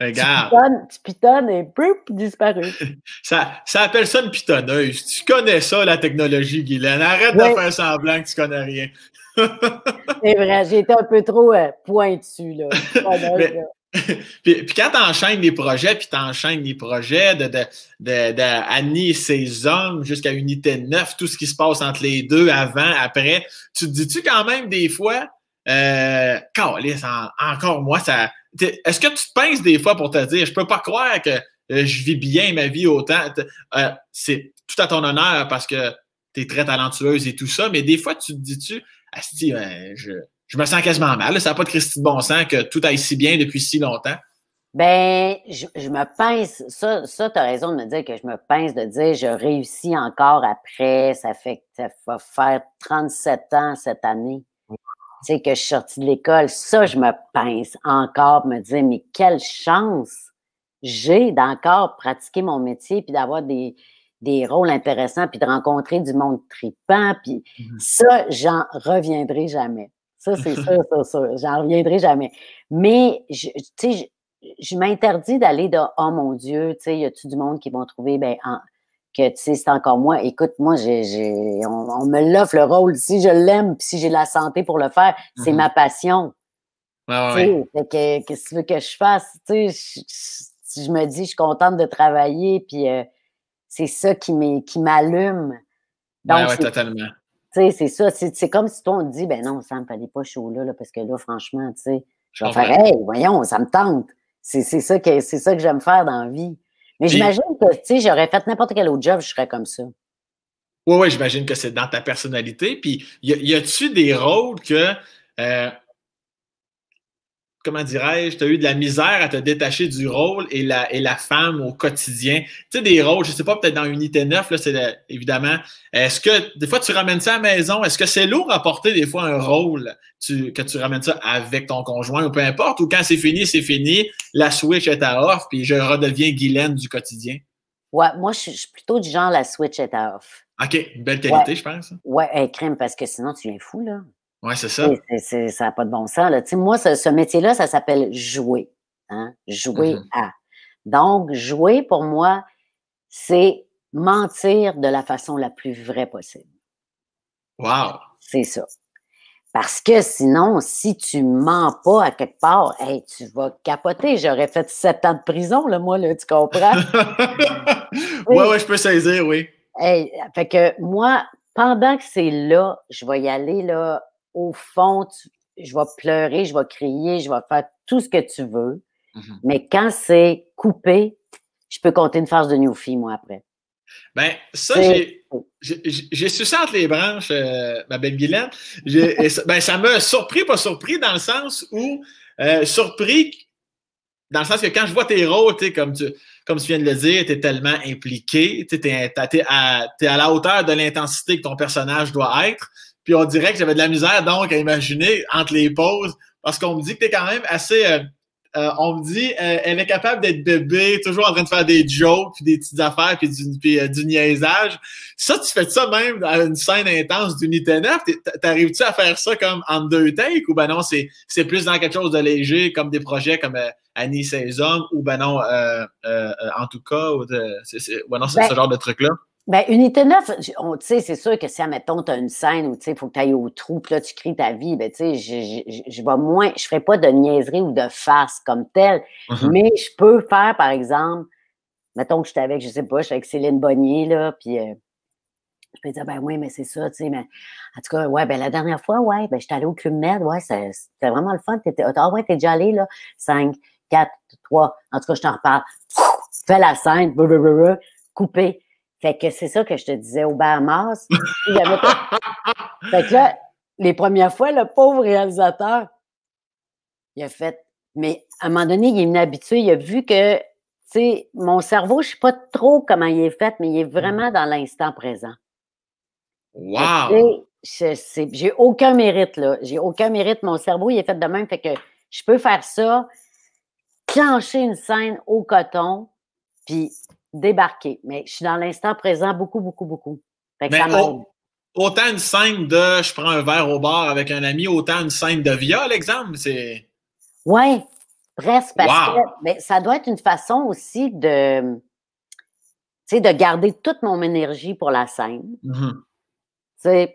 Regarde. Tu pitonnes, et boum, disparu. <laughs> ça, ça appelle ça une pitonneuse. Tu connais ça, la technologie, Guylaine. Arrête de faire semblant que tu connais rien. <laughs> C'est vrai, j'étais un peu trop euh, <laughs> pointu. Là. puis, quand tu enchaînes les projets, puis tu enchaînes les projets de, de, de, et ses hommes jusqu'à Unité 9, tout ce qui se passe entre les deux, avant, après, tu te dis-tu quand même des fois, euh, encore moi, ça. Est-ce que tu te pinces des fois pour te dire, je peux pas croire que euh, je vis bien ma vie autant? Euh, c'est tout à ton honneur parce que tu es très talentueuse et tout ça, mais des fois, tu te dis-tu, Asti, je, me sens quasiment mal, ça n'a pas de Christy de bon sens que tout aille si bien depuis si longtemps? Ben, je, me pince, ça, ça tu as raison de me dire que je me pince de dire je réussis encore après, ça fait ça va faire 37 ans cette année tu sais, que je suis sortie de l'école, ça, je me pince encore, me dire, mais quelle chance j'ai d'encore pratiquer mon métier, puis d'avoir des, rôles intéressants, puis de rencontrer du monde tripant, puis mmh. ça, j'en reviendrai jamais. Ça, c'est <laughs> sûr, ça, sûr, j'en reviendrai jamais. Mais, tu sais, je, je m'interdis d'aller de « Oh mon Dieu, tu sais, y a-tu du monde qui vont trouver, ben, en, que tu sais, c'est encore moi. Écoute, moi, j'ai, on, me l'offre le rôle. Si je l'aime, puis si j'ai la santé pour le faire, c'est mm-hmm. ma passion. ouais. qu'est-ce que tu veux que je fasse? Tu je, me dis, je suis contente de travailler, puis euh, c'est ça qui, qui m'allume. Donc, totalement. Tu sais, c'est ça. C'est, comme si toi, on te dit, ben non, ça me fallait pas chaud là, là, parce que là, franchement, tu sais, je voyons, ça me tente. C'est, c'est ça que, c'est ça que j'aime faire dans la vie. Mais j'imagine que, tu sais, j'aurais fait n'importe quel autre job, je serais comme ça. Oui, oui, j'imagine que c'est dans ta personnalité. Puis, y, a, y a-tu des rôles que, euh, comment dirais-je, tu as eu de la misère à te détacher du rôle et la, et la femme au quotidien. Tu sais, des rôles, je sais pas, peut-être dans Unité 9, là, c'est évidemment. Est-ce que des fois tu ramènes ça à la maison? Est-ce que c'est lourd à porter des fois un rôle que tu ramènes ça avec ton conjoint ou peu importe? Ou quand c'est fini, c'est fini, la switch est à off, puis je redeviens Guylaine du quotidien? Ouais, moi, je suis plutôt du genre la switch est à off. OK, belle qualité, je pense. Ouais, crème, parce que sinon tu viens fou, là. Oui, c'est ça. ça n'a pas de bon sens. Là. Moi, ce, métier-là, ça s'appelle jouer. Hein, jouer mm-hmm. à. Donc, jouer, pour moi, c'est mentir de la façon la plus vraie possible. Wow! C'est ça. Parce que sinon, si tu mens pas à quelque part, tu vas capoter. J'aurais fait sept ans de prison, moi, là, tu comprends? oui, <laughs> oui, je peux saisir, oui. fait que moi, pendant que c'est là, je vais y aller là, au fond, je vais pleurer, je vais crier, je vais faire tout ce que tu veux. Mhm. Mais quand c'est coupé, je peux compter une phase de Newfie, moi, après. Ben, ça, j'ai su ça entre les branches, euh, ma belle Guylaine. ben, ça m'a surpris, pas surpris, dans le sens où, euh, surpris, dans le sens que quand je vois tes rôles, comme tu, comme tu viens de le dire, tu es tellement impliqué, tu es, à la hauteur de l'intensité que ton personnage doit être. Puis on dirait que j'avais de la misère donc à imaginer entre les pauses parce qu'on me dit que t'es quand même assez. Euh, euh, on me dit euh, elle est capable d'être bébé, toujours en train de faire des jokes, puis des petites affaires, puis du, du niaisage. Ça, tu fais ça même dans une scène intense d'unité 9. T'arrives-tu à faire ça comme en deux takes ou ben non, c'est, plus dans quelque chose de léger, comme des projets comme Annie Saison ou ben non, en tout cas, ou c'est, ben non, ce genre de truc-là? Ben, unité 9, on, c'est sûr que si, admettons, tu as une scène où tu il faut que tu ailles au trou, puis là, tu cries ta vie, ben, tu sais, je vais moins, je ferai pas de niaiserie ou de farce comme telle, mhm. mais je peux faire, par exemple, mettons que je suis avec, je sais pas, je suis avec Céline Bonnier, là, puis euh, je peux dire, ben oui, mais c'est ça, tu sais, mais en tout cas, ouais, ben la dernière fois, ouais, ben suis allée au Club Med, ouais, c'était vraiment le fun, t'étais, ah ouais, t'es déjà allé, là, 5, 4, 3, en tout cas, je t'en reparle, fais la scène, couper fait que c'est ça que je te disais au Bahamas. <laughs> fait que là, les premières fois, le pauvre réalisateur, il a fait. Mais à un moment donné, il est une habitué, il a vu que, tu sais, mon cerveau, je ne sais pas trop comment il est fait, mais il est vraiment dans l'instant présent. Wow! J'ai aucun mérite, là. J'ai aucun mérite. Mon cerveau, il est fait de même. Fait que je peux faire ça, clencher une scène au coton, puis débarquer. Mais je suis dans l'instant présent beaucoup, beaucoup, beaucoup. Fait autant une scène de je prends un verre au bar avec un ami, autant une scène de viol, exemple, c'est. Oui, presque parce que mais ça doit être une façon aussi de de garder toute mon énergie pour la scène. Mm-hmm.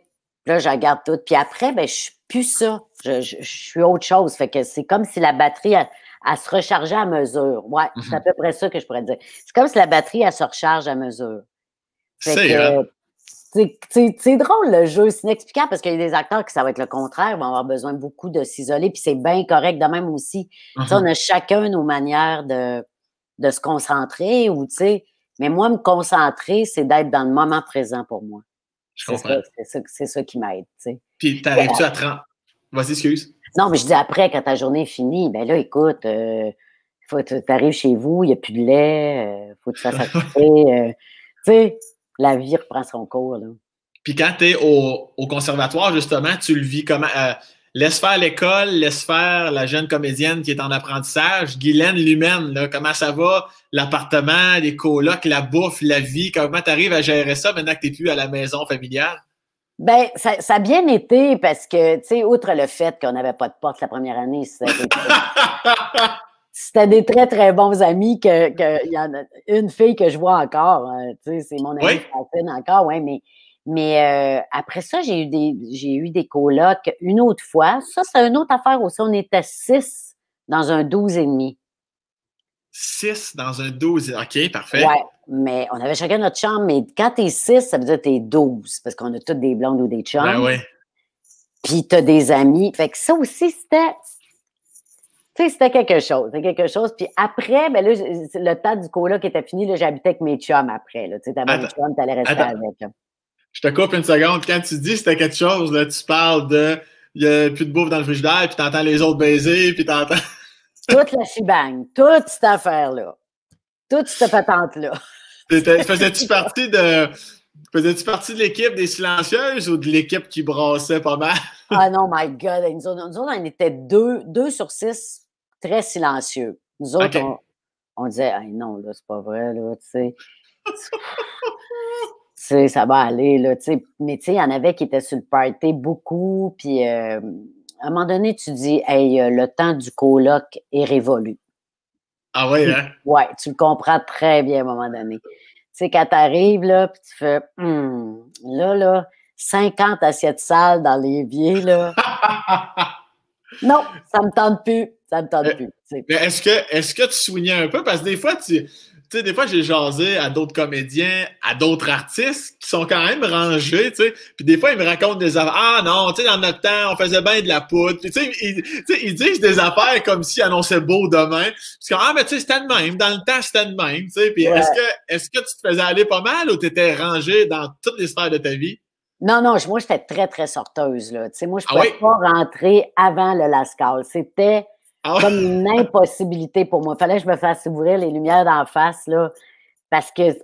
Là, je garde tout. Puis après, ben, je suis plus ça. Je, suis autre chose. Fait que c'est comme si la batterie, à se recharger à mesure. Ouais, c'est à mhm. peu près ça que je pourrais dire. C'est comme si la batterie, elle se recharge à mesure. C'est drôle le jeu, c'est inexplicable parce qu'il y a des acteurs qui ça va être le contraire, vont avoir besoin beaucoup de s'isoler, puis c'est bien correct de même aussi. On mhm. a chacun nos manières de, de se concentrer ou tu sais, mais moi, me concentrer, c'est d'être dans le moment présent pour moi. Je comprends. C'est ça, ça, qui m'aide. Puis t'arrives-tu à 30. Vas-y, excuse. Non, mais je dis après, quand ta journée est finie, ben là, écoute, euh, tu arrives chez vous, il n'y a plus de lait, euh, faut que tu fasses <laughs> euh, tu sais, la vie reprend son cours. Là. Puis quand tu es au, conservatoire, justement, tu le vis comment? Euh, laisse faire l'école, laisse faire la jeune comédienne qui est en apprentissage. Guylaine lui là, comment ça va? L'appartement, les colocs, la bouffe, la vie, comment tu arrives à gérer ça maintenant que tu n'es plus à la maison familiale? Ben, ça, a bien été parce que, tu sais, outre le fait qu'on n'avait pas de porte la première année, c'était des très, très bons amis. Que, que, y en a une fille que je vois encore, euh, tu sais, c'est mon amie oui. encore, ouais, mais, mais euh, après ça, j'ai eu des j'ai eu des colocs une autre fois. Ça, c'est une autre affaire aussi. On était six dans un douze et demi. 6 dans un 12. OK, parfait. Ouais, mais on avait chacun notre chambre, mais quand t'es 6, ça veut dire que t'es 12, parce qu'on a toutes des blondes ou des chums. Ben oui. Puis t'as des amis. Fait que ça aussi, c'était. Tu sais, c'était quelque chose. quelque chose. Puis après, ben là, le temps du cola qui était fini, j'habitais avec mes chums après. Tu sais, t'avais mes chums, t'allais rester avec. Je te coupe une seconde. Quand tu dis c'était quelque chose, là, tu parles de. Il n'y a plus de bouffe dans le frigidaire, puis t'entends les autres baiser, puis t'entends toute la chibagne, toute cette affaire-là, toute cette patente-là. <laughs> Faisais-tu partie de. Faisais-tu partie de l'équipe des silencieuses ou de l'équipe qui brassait pas mal? ah non, my God! Nous autres, on était deux, deux, sur six très silencieux. Nous autres, on, disait, non, là, c'est pas vrai, là, <laughs> tu sais. ça va aller, là, tu sais. Mais tu sais, il y en avait qui étaient sur le party beaucoup, puis. Euh, à un moment donné, tu dis, hey, euh, le temps du coloc est révolu. Ah oui, hein? Oui, tu le comprends très bien à un moment donné. Tu sais, quand tu arrives, là, puis tu fais, hum, là, là, 50 assiettes sales dans l'évier, là. <laughs> non, ça me tente plus. Ça me tente euh, plus. Est-ce que, est que tu souviens un peu? Parce que des fois, tu tu sais, des fois, j'ai jasé à d'autres comédiens, à d'autres artistes qui sont quand même rangés, tu sais. Puis des fois, ils me racontent des affaires. Ah non, tu sais, dans notre temps, on faisait bien de la poudre. Puis tu sais, ils, disent des affaires comme s'ils annonçaient beau demain. Puis comme, ah, mais tu sais, c'était de même. Dans le temps, c'était de même, tu sais. Puis est-ce que, est-ce que tu te faisais aller pas mal ou t'étais rangé dans toutes les sphères de ta vie? Non, non, moi, j'étais très, très sorteuse, là. Tu sais, moi, je ne ah pouvais pas rentrer avant le Lascal. C'était ah comme une impossibilité pour moi. Fallait que je me fasse ouvrir les lumières d'en face, là, parce que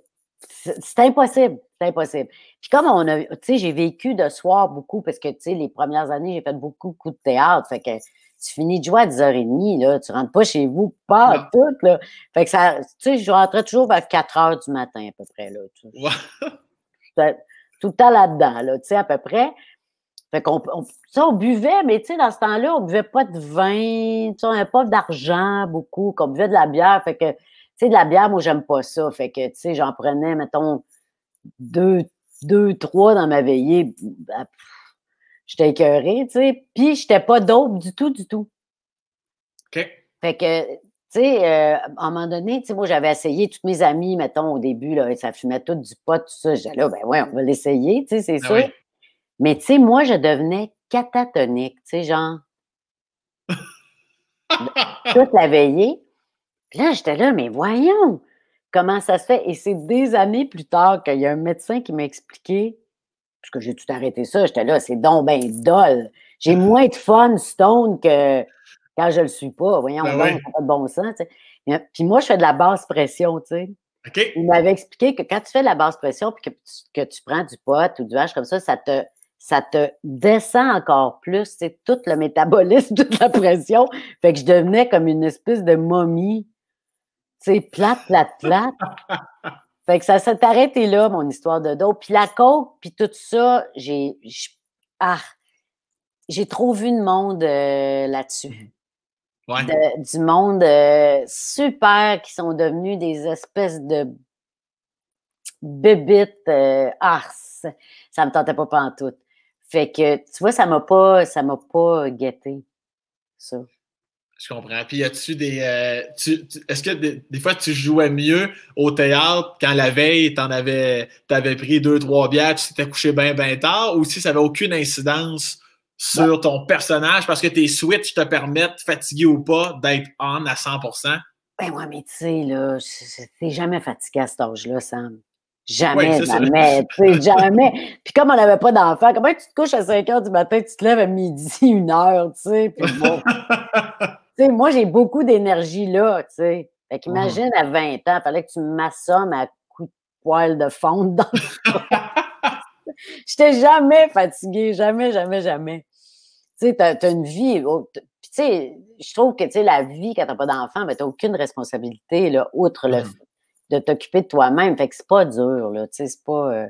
c'est impossible. C'est impossible. Puis comme on a, tu sais, j'ai vécu de soir beaucoup, parce que, tu sais, les premières années, j'ai fait beaucoup, coups de théâtre. Fait que tu finis de jouer à 10h30, là. Tu rentres pas chez vous, pas tout, là. Fait que ça, tu sais, je rentrais toujours vers 4h du matin, à peu près, là. Tout le temps là-dedans, là, tu sais, à peu près. Fait qu'on on, on, buvait, mais tu sais, dans ce temps-là, on buvait pas de vin, tu sais, on n'avait pas d'argent beaucoup, qu'on buvait de la bière. Fait que, tu sais, de la bière, moi, j'aime pas ça. Fait que, tu sais, j'en prenais, mettons, deux, deux, trois dans ma veillée. Ben, j'étais écœurée, tu sais. Puis, j'étais pas dope du tout, du tout. OK. Fait que, tu sais, euh, à un moment donné, tu sais, moi, j'avais essayé, toutes mes amis, mettons, au début, là, ça fumait tout du pot, tout ça. J'allais, ben ouais, on va l'essayer, tu sais, c'est ah sûr. Mais tu sais, moi, je devenais catatonique, tu sais, genre. <laughs> toute la veillée. Puis là, j'étais là, mais voyons, comment ça se fait? Et c'est des années plus tard qu'il y a un médecin qui m'a expliqué, parce que j'ai tout arrêté ça, j'étais là, c'est d'on ben dol. J'ai <laughs> moins de fun stone que quand je le suis pas. Voyons, ben on ouais. pas de bon sens. Puis moi, je fais de la basse pression, tu sais. OK. Il m'avait expliqué que quand tu fais de la basse pression puis que, tu, prends du pot ou du hache comme ça, ça te ça te descend encore plus, c'est tout le métabolisme, <laughs> toute la pression. Fait que je devenais comme une espèce de momie, tu sais, plate, plate, plate. Fait que ça s'est arrêté là, mon histoire de dos. Puis la coke, puis tout ça, j'ai... Ah, j'ai trop vu le monde euh, là-dessus. du monde euh, super qui sont devenus des espèces de bébites. Euh, ça me tentait pas en tout. Fait que, tu vois, ça m'a pas, ça m'a pas euh, guetté, ça. Je comprends. Puis, a euh, tu des. tu, Est-ce que des, fois, tu jouais mieux au théâtre quand la veille, t'en avais, t'avais pris deux, trois bières, tu t'étais couché bien, bien tard, ou si ça n'avait aucune incidence sur ton personnage parce que tes switches te permettent, fatigué ou pas, d'être on à 100 Ben ouais, mais tu sais, là, t'es jamais fatigué à cet âge-là, Sam. Jamais, jamais, tu jamais. Puis comme on n'avait pas d'enfant, comment tu te couches à 5 heures du matin, tu te lèves à midi, <laughs> une heure, tu sais, puis bon. <laughs> tu sais, moi, j'ai beaucoup d'énergie là, tu sais. Fait mm-hmm. qu'imagine à 20 ans, fallait que tu m'assommes à coups de poil de fonte dans le <laughs> J'étais jamais fatiguée, jamais, jamais, jamais. Tu sais, t'as as une vie. Oh, puis tu sais, je trouve que, tu sais, la vie, quand t'as pas d'enfant, mais ben, t'as aucune responsabilité, là, outre le, mm-hmm de t'occuper de toi-même. Fait que c'est pas dur, là. Tu sais, c'est pas. Euh,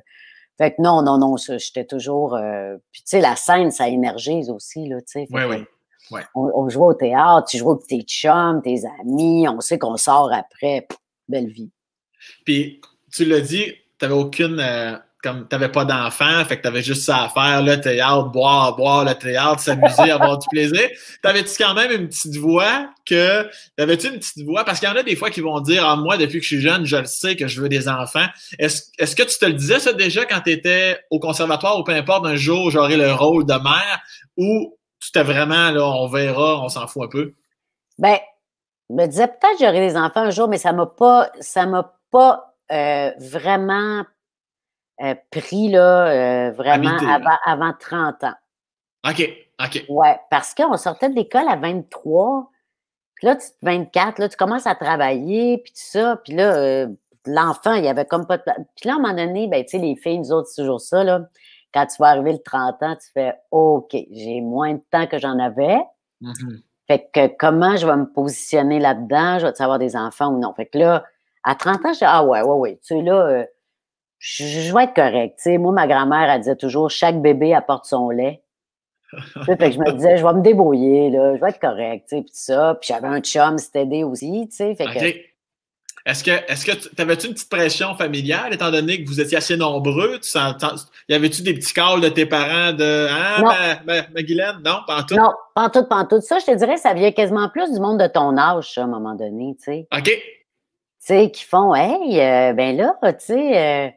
fait que non, non, non, j'étais toujours. Euh, puis, tu sais, la scène, ça énergise aussi, là, tu sais. Oui, oui. Ouais. On, joue au théâtre, tu joues avec tes chums, tes amis, on sait qu'on sort après. belle vie. Puis, tu l'as dit, tu aucune, euh, comme t'avais pas d'enfants, fait que avais juste ça à faire, le théâtre, boire, boire, le théâtre, s'amuser, <laughs> avoir du plaisir. T'avais-tu quand même une petite voix que, t'avais-tu une petite voix? Parce qu'il y en a des fois qui vont dire, ah, moi, depuis que je suis jeune, je le sais que je veux des enfants. Est-ce, que tu te le disais ça déjà quand tu étais au conservatoire ou peu importe, un jour, j'aurai le rôle de mère ou tu t'es vraiment, là, on verra, on s'en fout un peu? Ben, je me disais peut-être j'aurai des enfants un jour, mais ça m'a pas, ça m'a pas euh, vraiment euh, pris là, euh, vraiment avant, 30 ans. OK, OK. Ouais, parce qu'on sortait de l'école à 23, puis là, tu, 24, là, tu commences à travailler, puis tout ça, puis là, euh, l'enfant, il n'y avait comme pas de... Puis là, à un moment donné, ben, tu sais, les filles, nous autres, c'est toujours ça, là. Quand tu vas arriver le 30 ans, tu fais OK, j'ai moins de temps que j'en avais. Mm-hmm. Fait que comment je vais me positionner là-dedans? Je vais-tu avoir des enfants ou non? Fait que là, à 30 ans, je dis Ah ouais, ouais, ouais. Tu sais, là, je, vais être correct. Moi, ma grand-mère, elle disait toujours chaque bébé apporte son lait. je me disais, je vais me débrouiller, je vais être correct, puis ça. j'avais un chum, c'était aidé aussi, tu Est-ce que, est-ce que avais-tu une petite pression familiale, étant donné que vous étiez assez nombreux? Tu y avait-tu des petits calls de tes parents de Ah, non. Ma, Non, pantoute? Non, pantoute, pantoute. Ça, je te dirais, ça vient quasiment plus du monde de ton âge, à un moment donné, OK. Tu sais, qui font Hey, euh, ben là, tu sais, euh,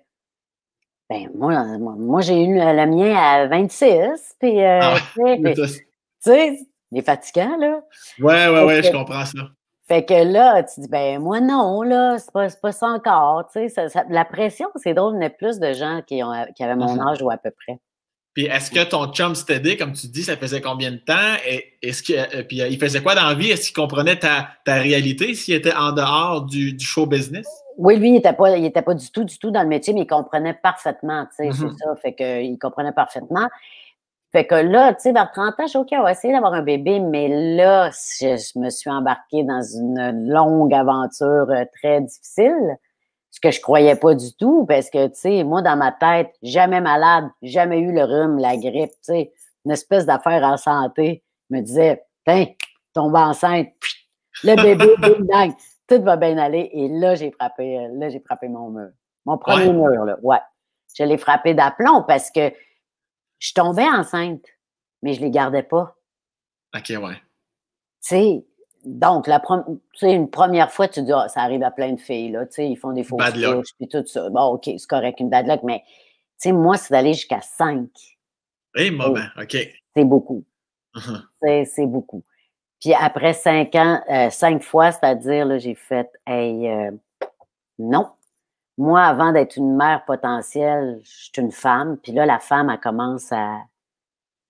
ben, euh, moi, moi j'ai eu euh, la mienne à 26. Puis, euh, ah, tu sais, les <laughs> fatigant là. Ouais, ouais, ouais, je comprends ça. Fait que là, tu dis, ben, moi, non, là, c'est pas, pas ça encore. Tu sais, la pression, c'est drôle, il plus de gens qui, ont, avaient mon uh-huh. âge ou à peu près. Puis, est-ce que ton chum s'était comme tu dis, ça faisait combien de temps? Et, est-ce que, puis, il faisait quoi dans la vie? Est-ce qu'il comprenait ta, réalité s'il était en dehors du, du show business? Oui, lui, il n'était pas, pas du tout, du tout dans le métier, mais il comprenait parfaitement, tu sais, mm-hmm. c'est ça. Fait que, il comprenait parfaitement. Fait que là, tu sais, vers 30 ans, je suis OK, on va essayer d'avoir un bébé, mais là, je, me suis embarquée dans une longue aventure euh, très difficile, ce que je croyais pas du tout, parce que, tu sais, moi, dans ma tête, jamais malade, jamais eu le rhume, la grippe, tu sais, une espèce d'affaire en santé. me disait, tiens, tombe enceinte, le bébé, dingue. <laughs> tout va bien aller. Et là, j'ai frappé, euh, là, j'ai frappé mon mur. Mon premier mur, là. Ouais. Je l'ai frappé d'aplomb parce que je tombais enceinte, mais je ne les gardais pas. OK, ouais. Tu sais, donc, la une première fois, tu dis, ah, ça arrive à plein de filles, là, tu sais, ils font des fausses couches, puis tout ça. Bon, OK, c'est correct, une bad luck, mais, tu sais, moi, c'est d'aller jusqu'à cinq Eh, OK. C'est beaucoup. Uh-huh. C'est beaucoup. Puis après cinq ans, euh, cinq fois, c'est-à-dire, j'ai fait, hey, euh, non. Moi, avant d'être une mère potentielle, je une femme. Puis là, la femme, elle commence à,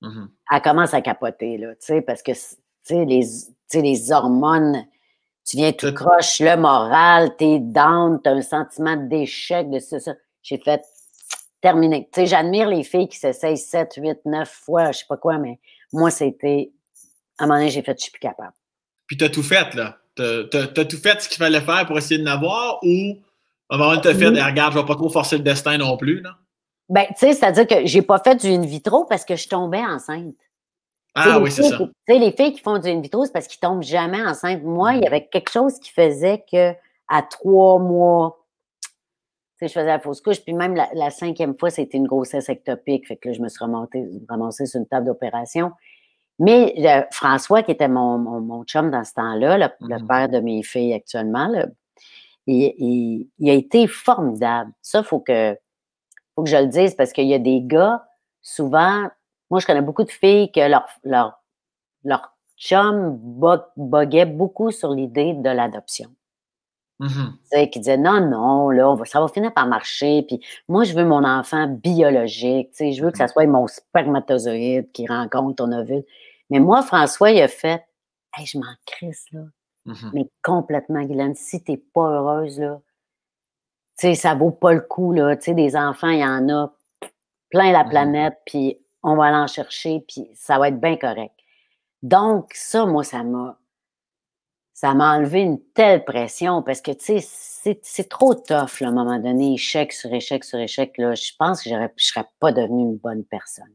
mmh elle commence à capoter, là, tu sais, parce que, tu sais, les, les hormones, tu viens tout croche, le moral, t'es down, t'as un sentiment d'échec, de ça, ça. J'ai fait, terminé. Tu sais, j'admire les filles qui s'essayent 7, 8, 9 fois, je sais pas quoi, mais moi, c'était à un moment donné, j'ai fait, je suis plus capable. Puis tu as tout fait, là. Tu as, tout fait ce qu'il fallait faire pour essayer de n'avoir ou à un moment donné, tu as fait, mm-hmm. eh, regarde, je ne vais pas trop forcer le destin non plus, là? Ben, tu sais, c'est-à-dire que j'ai pas fait du in vitro parce que je tombais enceinte. Ah oui, c'est ça. Tu sais, les filles qui font du in vitro, c'est parce qu'ils tombent jamais enceinte. Moi, il y mm. avait quelque chose qui faisait que à trois mois, tu sais, je faisais la fausse couche, puis même la, cinquième fois, c'était une grossesse ectopique, fait que là, je me suis remontée, ramassée sur une table d'opération. Mais François, qui était mon, mon, chum dans ce temps-là, le, mhm. père de mes filles actuellement, il, il, a été formidable. Ça, il faut que, faut que je le dise parce qu'il y a des gars, souvent, moi, je connais beaucoup de filles que leur, leur, leur chum boguait beaucoup sur l'idée de l'adoption. Mhm. Tu sais Qui disait non, non, là, ça va finir par marcher. Puis moi, je veux mon enfant biologique. Je veux que ça mhm. soit mon spermatozoïde qui rencontre ton ovule. Mais moi, François, il a fait je m'en crisse, là. Mhm. Mais complètement, Guylaine, si n'es pas heureuse, là, tu ça vaut pas le coup, des enfants, il y en a plein la mhm. planète, puis on va l'en chercher, puis ça va être bien correct. Donc, ça, moi, ça m'a ça m'a enlevé une telle pression parce que, c'est trop tough, là, à un moment donné, échec sur échec sur échec. je pense que je ne serais pas devenue une bonne personne.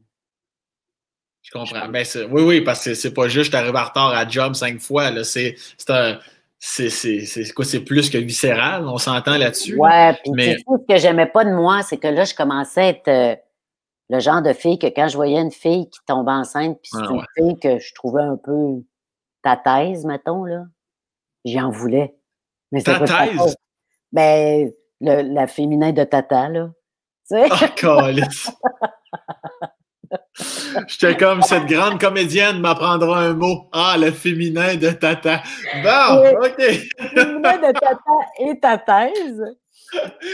Je comprends. Ben, oui, oui, parce que c'est pas juste arrives en retard à job cinq fois. C'est c'est quoi c'est plus que viscéral on s'entend là-dessus ouais puis mais... ce que j'aimais pas de moi c'est que là je commençais à être euh, le genre de fille que quand je voyais une fille qui tombait enceinte puis c'est ah, une fille que je trouvais un peu ta thèse mettons là j'en voulais mais ta thèse ben la féminin de tata là tu sais? Ah, <laughs> J'étais comme cette grande comédienne m'apprendra un mot. Ah, le féminin de Tata. Bon, OK. le féminin de Tata est ta thèse.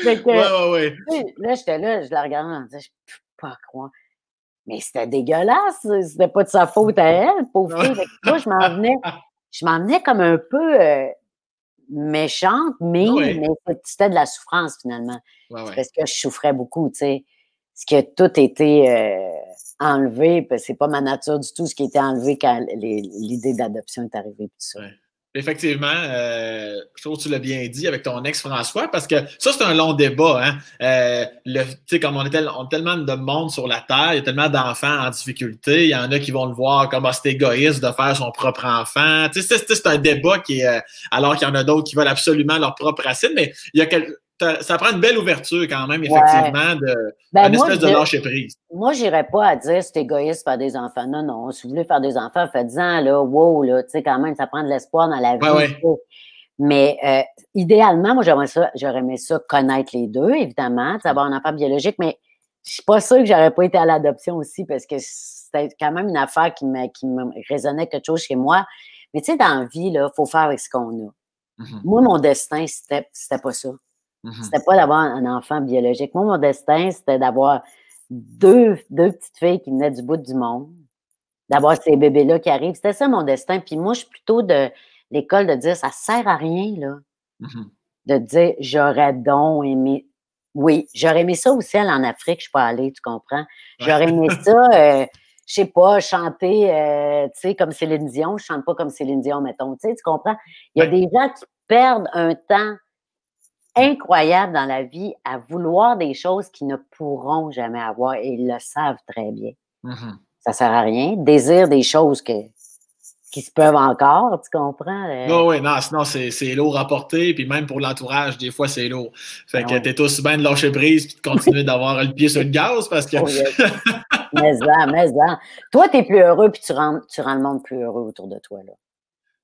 Oui, que, ouais, Là, j'étais là, je la regardais, je me je peux pas croire. Mais c'était dégueulasse. C'était pas de sa faute à elle, pauvre fille. moi, je m'en venais, je m'en venais comme un peu euh, méchante, mais, mais c'était de la souffrance finalement. parce que je souffrais beaucoup, tu sais. Ce qui a tout été enlevé, ben, c'est pas ma nature du tout ce qui était enlevé quand l'idée d'adoption est arrivée. Effectivement, euh, je trouve que tu l'as bien dit avec ton ex François, parce que ça, c'est un long débat. Hein? Euh, comme on, est a tellement de monde sur la Terre, il y a tellement d'enfants en difficulté, il y en a qui vont le voir comme ah, c'est égoïste de faire son propre enfant. C'est un débat qui est. Euh, alors qu'il y en a d'autres qui veulent absolument leur propre racine, mais il y a quelques ça prend une belle ouverture quand même, effectivement, d'une ben, espèce de lâcher prise. Moi, je n'irais pas à dire c'est égoïste faire des enfants. Non, non. Si vous voulez faire des enfants, faites-en, là, wow, là, tu sais, quand même, ça prend de l'espoir dans la vie. Mais euh, idéalement, moi, j'aurais aimé ça connaître les deux, évidemment, avoir un enfant biologique, mais je suis pas sûre que j'aurais pas été à l'adoption aussi parce que c'était quand même une affaire qui me, qui me résonnait quelque chose chez moi. Mais tu sais, dans la vie, il faut faire avec ce qu'on a. Mm-hmm. Moi, mon destin, c'était pas ça. Mm-hmm. C'était pas d'avoir un enfant biologique. Moi, mon destin, c'était d'avoir deux, deux petites filles qui venaient du bout du monde, d'avoir ces bébés-là qui arrivent. C'était ça mon destin. Puis moi, je suis plutôt de l'école de dire ça sert à rien, là. Mm-hmm. De dire j'aurais donc aimé. Oui, j'aurais aimé ça aussi ciel en Afrique, je suis pas allée, tu comprends? J'aurais aimé <laughs> ça, je euh, je sais pas, chanter, euh, tu sais, comme Céline Dion. Je chante pas comme Céline Dion, mettons, tu sais, tu comprends? Il y a des gens qui perdent un temps incroyable dans la vie à vouloir des choses qu'ils ne pourront jamais avoir et ils le savent très bien. Mmh ça sert à rien. Désir des choses que, qui se peuvent encore, tu comprends? Non, euh, oui, non, sinon c'est lourd à porter, puis même pour l'entourage, des fois c'est lourd. Fait ben que tu t'es tous bien de lâcher prise puis de continuer d'avoir le pied sur le gaz parce que. Oh, <laughs> mais ça, mais ça. Toi, t'es plus heureux puis tu rends, tu rends le monde plus heureux autour de toi. Là.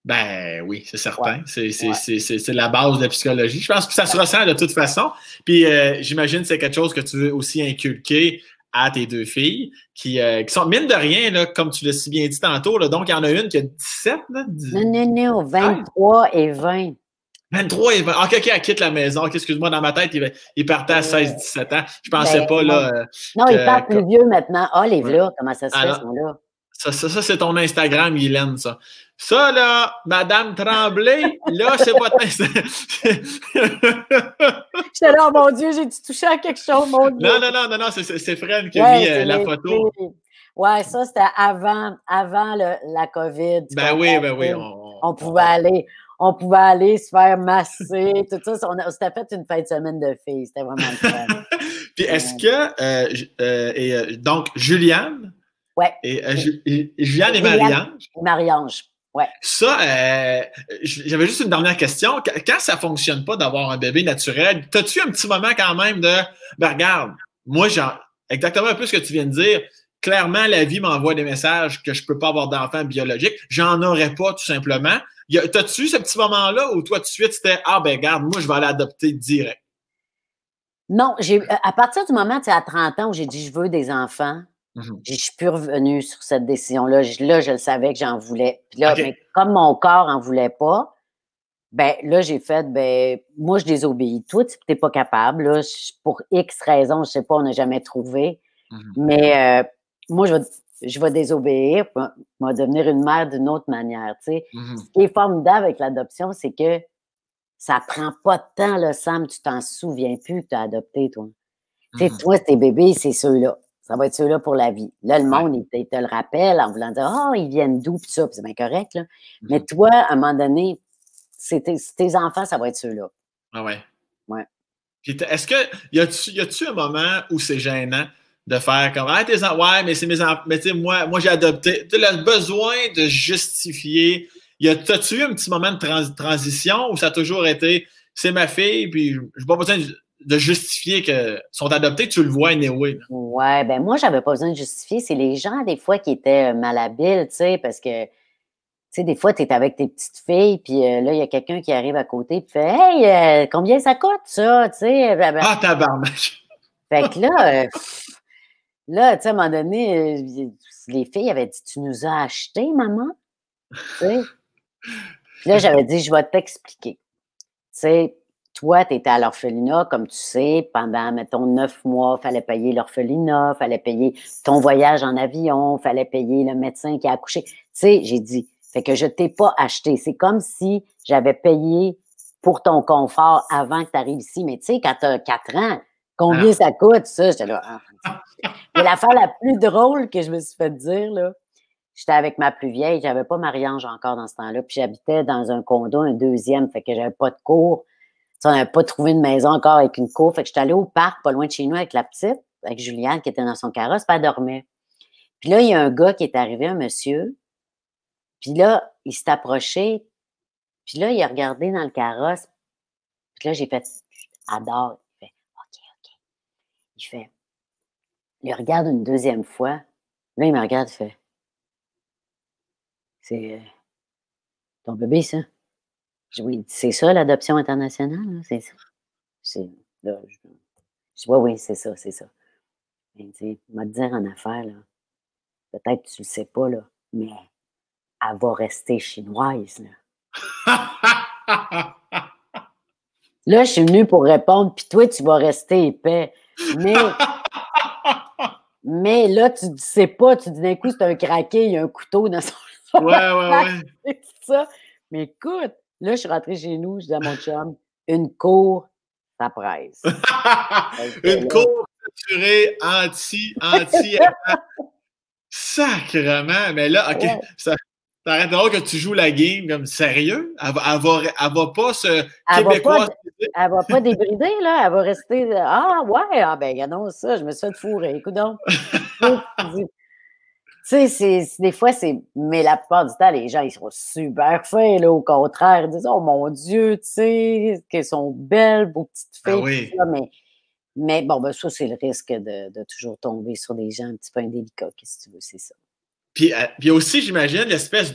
Ben oui, c'est certain. C'est la base de la psychologie. Je pense que ça se ressent de toute façon. Puis euh, j'imagine que c'est quelque chose que tu veux aussi inculquer à tes deux filles qui, euh, sont, mine de rien, comme tu l'as si bien dit tantôt. donc, il y en a une qui a 17. Là, Non, non, non, 23 et 20. 23 et 20. Ah, quelqu'un a quitte la maison. Excuse-moi, dans ma tête, il, partait à 16-17 euh, ans. Je ne pensais ben, pas. là. Non, il part plus vieux maintenant. Ah, les là, comment ça se fait, ce là ça, ça, c'est ton Instagram, Guylaine, ça. Ça, là, Madame Tremblay, là, c'est votre Instagram. <laughs> J'étais là, oh, mon Dieu, j'ai-tu touché à quelque chose, mon Dieu? Non, non, non, non, non c'est Fred qui a mis euh, la photo. Oui, ça, c'était avant, avant le, la COVID. Ben oui, ben oui. On, pouvait aller on pouvait aller se faire masser, <laughs> tout ça. On, s'était fait une fin de semaine de filles. C'était vraiment le fun. <laughs> Puis est-ce que, euh, euh, donc, Juliane, Ouais. Et, euh, et, Juliane et, Ouais. Ça, euh, j'avais juste une dernière question. Quand ça ne fonctionne pas d'avoir un bébé naturel, as-tu un petit moment quand même de ben regarde, moi, genre, exactement un peu ce que tu viens de dire. Clairement, la vie m'envoie des messages que je ne peux pas avoir d'enfant biologique. J'en aurais pas, tout simplement. T'as-tu ce petit moment-là où toi, tout de suite, c'était Ah, ben, regarde, moi, je vais l'adopter direct? Non, j'ai euh, à partir du moment, tu à 30 ans, où j'ai dit Je veux des enfants, Mmh je ne suis plus revenue sur cette décision-là. là, je le savais que j'en voulais. Puis là, mais comme mon corps n'en voulait pas, ben là, j'ai fait, ben moi, je désobéis. Toi, tu n'es pas capable. Là, pour X raisons, je sais pas, on n'a jamais trouvé. Mmh mais euh, moi, je vais, je vais désobéir. Je devenir une mère d'une autre manière. Tu sais. Mmh Ce qui est formidable avec l'adoption, c'est que ça prend pas de temps, là, Sam. Tu t'en souviens plus que tu as adopté, toi. Tu sais, toi, tes bébés, c'est ceux-là. Ça va être ceux-là pour la vie. Là, le monde, il, te le rappelle en voulant dire oh, ils viennent d'où, puis ça, puis c'est bien correct. Là. Mm-hmm. Mais toi, à un moment donné, tes, enfants, ça va être ceux-là. Ah ouais. Ouais. est-ce que y a-tu un moment où c'est gênant de faire comme Ah, tes enfants, ouais, mais c'est mes enfants, mais tu sais, moi, moi j'ai adopté. Tu as le besoin de justifier. a tu eu un petit moment de transition où ça a toujours été c'est ma fille, puis je n'ai pas besoin de de justifier que sont adoptés, tu le vois anyway. Ouais, ben moi, j'avais pas besoin de justifier. C'est les gens, des fois, qui étaient euh, malhabiles, tu sais, parce que, tu sais, des fois, tu es avec tes petites filles, puis euh, là, il y a quelqu'un qui arrive à côté, puis fait Hey, euh, combien ça coûte, ça, tu sais. Ben, ben, ah, Fait que là, là, tu sais, à un moment donné, les filles avaient dit Tu nous as acheté, maman? Tu sais. Puis là, j'avais dit Je vais t'expliquer. Tu sais, toi, tu étais à l'orphelinat, comme tu sais, pendant, mettons, neuf mois, fallait payer l'orphelinat, fallait payer ton voyage en avion, fallait payer le médecin qui a accouché. Tu sais, j'ai dit, fait que je t'ai pas acheté. C'est comme si j'avais payé pour ton confort avant que tu arrives ici. Mais tu sais, quand tu as quatre ans, combien ah. ça coûte, ça? J'étais là. Ah, Et l'affaire la plus drôle que je me suis fait dire, là, j'étais avec ma plus vieille, j'avais pas mariage encore dans ce temps-là, puis j'habitais dans un condo, un deuxième, fait que j'avais pas de cours on n'avait pas trouvé de maison encore avec une cour. Fait que j'étais allée au parc, pas loin de chez nous, avec la petite, avec Juliane, qui était dans son carrosse, puis elle dormait. Puis là, il y a un gars qui est arrivé, un monsieur. Puis là, il s'est approché. Puis là, il a regardé dans le carrosse. Puis là, j'ai fait, adore. Il fait, OK, OK. Il fait, il regarde une deuxième fois. Là, il me regarde, il fait, c'est euh, ton bébé, ça? Oui, c'est ça l'adoption internationale, hein, c'est ça. oui, oui, c'est ça, c'est ça. m'a dire en affaire, là, peut-être tu le sais pas, là, mais elle va rester chinoise, là. <laughs> là, je suis venu pour répondre, puis toi, tu vas rester épais. Mais, mais là, tu ne sais pas, tu dis d'un coup, c'est un craqué, il y a un couteau dans son. Ouais, ouais, <laughs> ouais. Mais écoute, Là, je suis rentrée chez nous, je dis à mon chum, une cour, ça presse. <laughs> une là... cour saturée, anti, anti. Sacrement! Mais là, OK, ouais. ça, T'arrêtes que tu joues la game comme sérieux. Elle, va, va, pas se québécois. elle va pas débrider, là. Elle va rester. Ah, ouais, ah, ben, non, ça, je me suis fait fourrer. Écoute donc. <laughs> Tu sais, des fois, c'est. Mais la plupart du temps, les gens, ils sont super fins, là. Au contraire, ils disent Oh mon Dieu, tu sais, qu'elles sont belles, beaux petites ben filles. mais, bon, ben, ça, c'est le risque de, toujours tomber sur des gens un petit peu indélicats, que tu veux, c'est ça. Puis, euh, puis aussi, j'imagine, l'espèce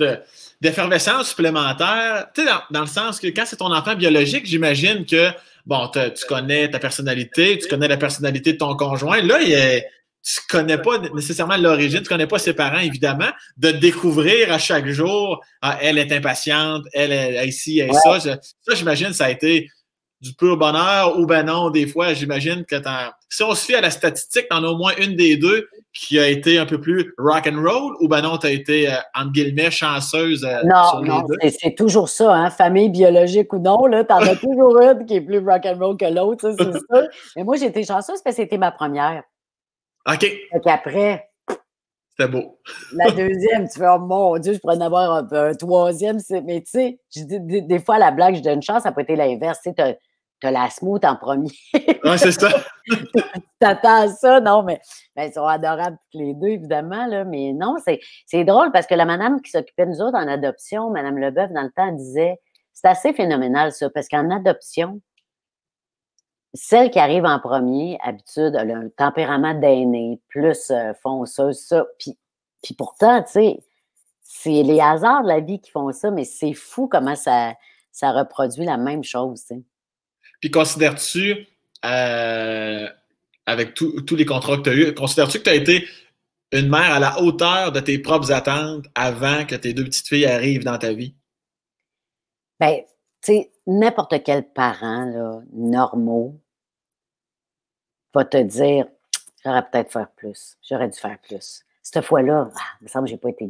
d'effervescence supplémentaire, tu sais, dans, dans, le sens que quand c'est ton enfant biologique, j'imagine que, bon, tu connais ta personnalité, tu connais la personnalité de ton conjoint. Là, il est tu connais pas nécessairement l'origine, tu connais pas ses parents, évidemment, de découvrir à chaque jour, ah, elle est impatiente, elle est ici, elle est ça. ça, j'imagine, ça a été du pur bonheur ou ben non, des fois, j'imagine que si on se fie à la statistique, t'en as au moins une des deux qui a été un peu plus rock and roll ou ben non, tu as été, euh, entre guillemets, chanceuse. Euh, non, non, c'est toujours ça, hein, famille biologique ou non, là, t'en as <laughs> toujours une qui est plus rock and roll que l'autre, c'est ça. <laughs> Mais moi, j'ai été chanceuse parce que c'était ma première. OK. Fait qu'après. C'était beau. <laughs> la deuxième, tu fais, oh mon Dieu, je pourrais en avoir un, troisième. Mais tu sais, des, fois, la blague, je donne une chance, ça peut être l'inverse. Tu sais, as la smooth en premier. <laughs> oui, c'est ça. <laughs> T'attends ça, non, mais elles sont adorables tous les deux, évidemment, là, mais non, c'est drôle parce que la madame qui s'occupait de nous autres en adoption, madame Leboeuf, dans le temps, disait, c'est assez phénoménal ça, parce qu'en adoption, celle qui arrive en premier, habitude, elle a un tempérament d'aîné, plus euh, fonceuse, ça. Puis, pourtant, tu sais, c'est les hasards de la vie qui font ça, mais c'est fou comment ça, ça reproduit la même chose, tu Puis considères-tu, euh, avec tous les contrats que tu as eus, considères-tu que tu as été une mère à la hauteur de tes propres attentes avant que tes deux petites filles arrivent dans ta vie? Ben, tu sais, n'importe quel parent, là, normaux, va te dire j'aurais peut-être faire plus, j'aurais dû faire plus. Cette fois-là, ah, il me semble que j'ai pas été.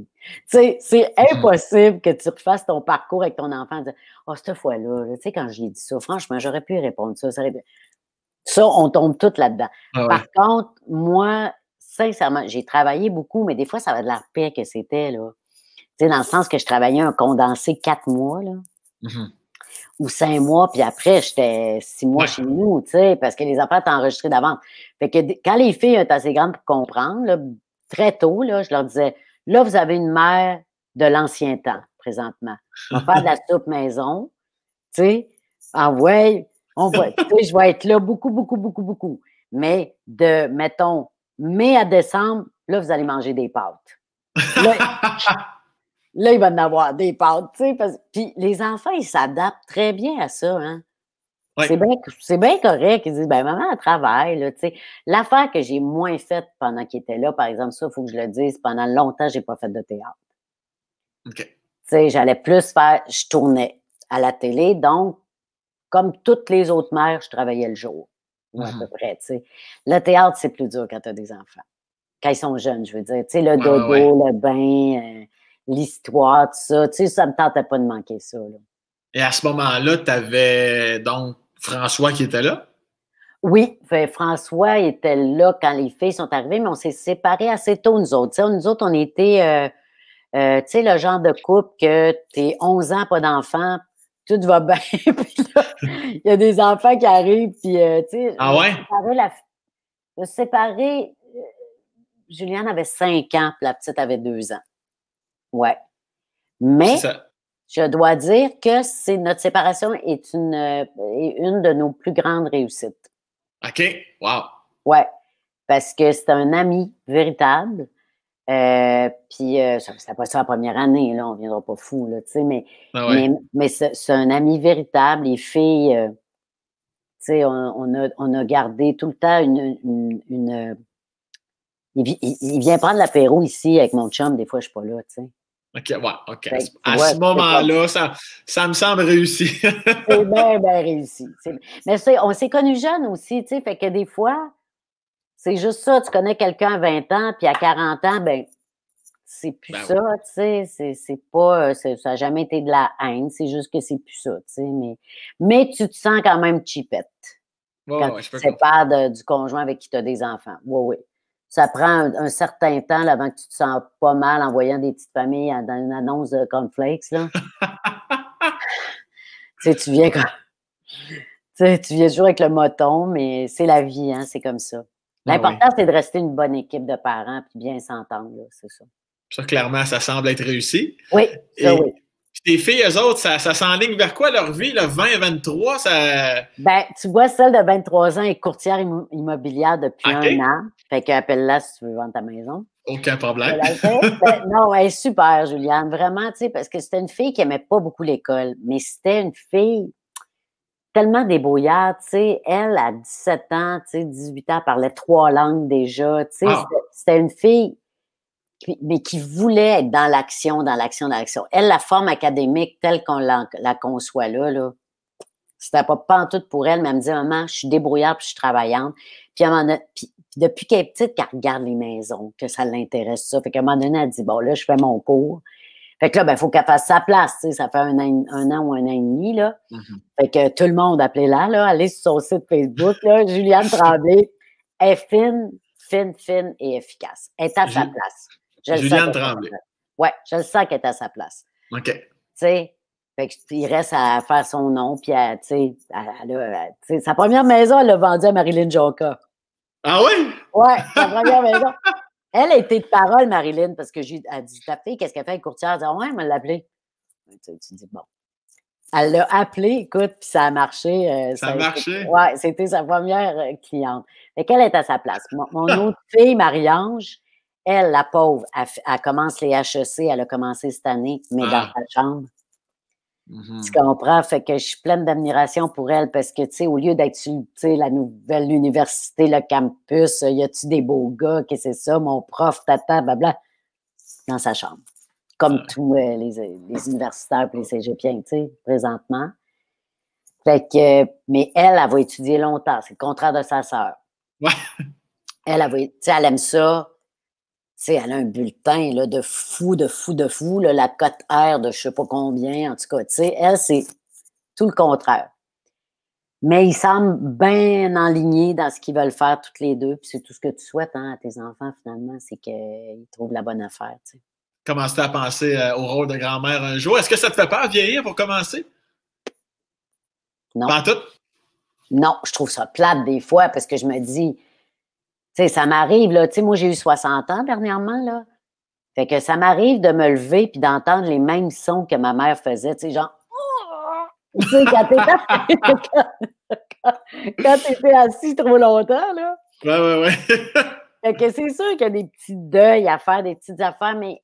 Tu c'est <laughs> impossible que tu refasses ton parcours avec ton enfant oh, cette fois-là, tu sais quand je lui ai dit ça, franchement, j'aurais pu répondre ça, ça on tombe tout là-dedans. Ah Par contre, moi sincèrement, j'ai travaillé beaucoup, mais des fois ça va de la paix que c'était là. dans le sens que je travaillais un condensé quatre mois là. Mmh ou cinq mois, puis après, j'étais six mois chez nous, tu sais, parce que les affaires étaient enregistrées d'avant Fait que quand les filles étaient assez grandes pour comprendre, très tôt, là, je leur disais, là, vous avez une mère de l'ancien temps, présentement. On va faire de la <laughs> soupe maison, tu sais. Ah ouais, on va, je vais être là beaucoup, beaucoup, beaucoup, beaucoup. Mais de, mettons, mai à décembre, là, vous allez manger des pâtes. <laughs> Là, il va en avoir des pâtes, tu sais. Puis les enfants, ils s'adaptent très bien à ça, hein. C'est bien, correct. Ils disent, ben maman, elle travaille, tu sais. L'affaire que j'ai moins faite pendant qu'il était là, par exemple, ça, il faut que je le dise, pendant longtemps, j'ai pas fait de théâtre. OK. Tu sais, j'allais plus faire, je tournais à la télé, donc, comme toutes les autres mères, je travaillais le jour, à peu uh-huh. près, tu sais. Le théâtre, c'est plus dur quand tu as des enfants. Quand ils sont jeunes, je veux dire. Tu sais, le dodo, le bain... Euh, l'histoire, tout ça. Tu sais, ça me tentait pas de manquer ça. Et à ce moment-là, tu avais donc François qui était là? Oui, ben, François était là quand les filles sont arrivées, mais on s'est séparés assez tôt, nous autres. nous autres, on était, euh, euh, tu sais, le genre de couple que t'es 11 ans, pas d'enfant, tout va <laughs> bien, il y a des enfants qui arrivent, puis, euh, tu sais... Ah ouais? séparé, Juliane avait 5 ans, la petite avait 2 ans. Ouais. Mais je dois dire que c'est notre séparation est une, euh, une de nos plus grandes réussites. OK. Wow. Ouais. Parce que c'est un ami véritable. Euh, puis, euh, ça, passe pas ça la première année, là, on viendra pas fou, là, tu sais, mais, ah mais, c'est un ami véritable. Les filles, tu sais, on, a, gardé tout le temps une. il, vient prendre l'apéro ici avec mon chum, des fois, je suis pas là, tu sais. OK, ouais, OK. Ben, à ce moment-là, ça, me semble réussi. <laughs> c'est bien, bien réussi. Mais on s'est connus jeunes aussi, tu sais, fait que des fois, c'est juste ça, tu connais quelqu'un à 20 ans, puis à 40 ans, ben c'est plus ben ça, tu sais, c'est pas, euh, ça n'a jamais été de la haine, c'est juste que c'est plus ça, tu sais, mais, mais tu te sens quand même chipette. Oh, quand ouais, tu te du conjoint avec qui tu as des enfants. Oui, oui ça prend un, certain temps avant que tu te sens pas mal en voyant des petites familles dans une annonce de cornflakes. <laughs> tu viens toujours avec le moton, mais c'est la vie, hein, c'est comme ça. Ah L'important, c'est de rester une bonne équipe de parents puis bien s'entendre, c'est ça. Ça, clairement, ça semble être réussi. Oui, ça, oui. Tes filles, eux autres, ça, ça s'enligne vers quoi leur vie, le 20, 23? Ça... Ben, tu vois, celle de 23 ans est courtière immobilière depuis un an. Fait qu'appelle-la si tu veux vendre ta maison. Aucun problème. <laughs> Ben, non, elle est super, Juliane. Vraiment, tu sais, parce que c'était une fille qui aimait pas beaucoup l'école, mais c'était une fille tellement débrouillarde, tu sais. Elle, à 17 ans, tu sais, 18 ans, parlait trois langues déjà, tu sais. Ah. C'était une fille mais qui voulait être dans l'action, dans l'action, dans l'action. Elle, la forme académique telle qu'on la, conçoit là, là c'était pas pantoute pour elle, mais elle me dit, maman, je suis débrouillarde, puis je suis travaillante. Puis, depuis qu'elle est petite, qu'elle regarde les maisons, que ça l'intéresse, ça. Fait qu'à un moment donné, elle dit, bon, là, je fais mon cours. Fait que là, ben, faut qu'elle fasse sa place, tu sais, ça fait un an, ou un an et demi, là. Mm-hmm. Fait que tout le monde, appelait là là, allez sur son site Facebook, là, Juliane Tremblay. Elle est fine, fine, fine et efficace. Elle est à sa place. Juliane Tremblay. Oui, je le sens qu'elle est à sa place. OK. Tu sais, fait qu'il il reste à faire son nom, puis à, sa première maison, elle l'a vendue à Marilyn Jonca. Ah oui? Oui, sa première maison. <laughs> Elle a été de parole, Marilyn, parce que j'ai dit Ta fait? qu'est-ce qu'elle fait avec courtière? Elle dit Ouais, elle m'a l'appelé. Tu, dis Bon. Elle l'a appelée, écoute, puis ça a marché. Euh, ça, a marché? Oui, c'était sa première euh, cliente. Fait qu'elle est à sa place. Mon, mon <laughs> autre fille, Marie-Ange, elle, la pauvre, elle, commence les HEC, elle a commencé cette année, mais dans ah. sa chambre. Tu mm-hmm. comprends? Fait que je suis pleine d'admiration pour elle parce que, tu sais, au lieu d'être la nouvelle université, le campus, y a-tu des beaux gars, que c'est ça, mon prof, tata, blabla, dans sa chambre. Comme tous euh, les, universitaires et les cégepiens, tu sais, présentement. Fait que, mais elle, elle va étudier longtemps. C'est le contraire de sa sœur. Ouais. Elle, elle, va, elle aime ça elle a un bulletin là, de fou, de fou, de fou, la cote R de je sais pas combien, en tout cas, elle, c'est tout le contraire. Mais ils semblent bien alignés dans ce qu'ils veulent faire toutes les deux, puis c'est tout ce que tu souhaites hein, à tes enfants, finalement, c'est qu'ils trouvent la bonne affaire, tu tu à penser euh, au rôle de grand-mère un jour? Est-ce que ça te fait peur vieillir pour commencer? Non. Pas tout? Non, je trouve ça plate des fois parce que je me dis, sais, ça m'arrive, là, tu sais, moi, j'ai eu 60 ans dernièrement, là. Fait que ça m'arrive de me lever puis d'entendre les mêmes sons que ma mère faisait, tu sais, genre... <laughs> <laughs> quand t'étais assis trop longtemps, là. Ouais, ouais, ouais. <laughs> fait que c'est sûr qu'il y a des petits deuils à faire, des petites affaires, mais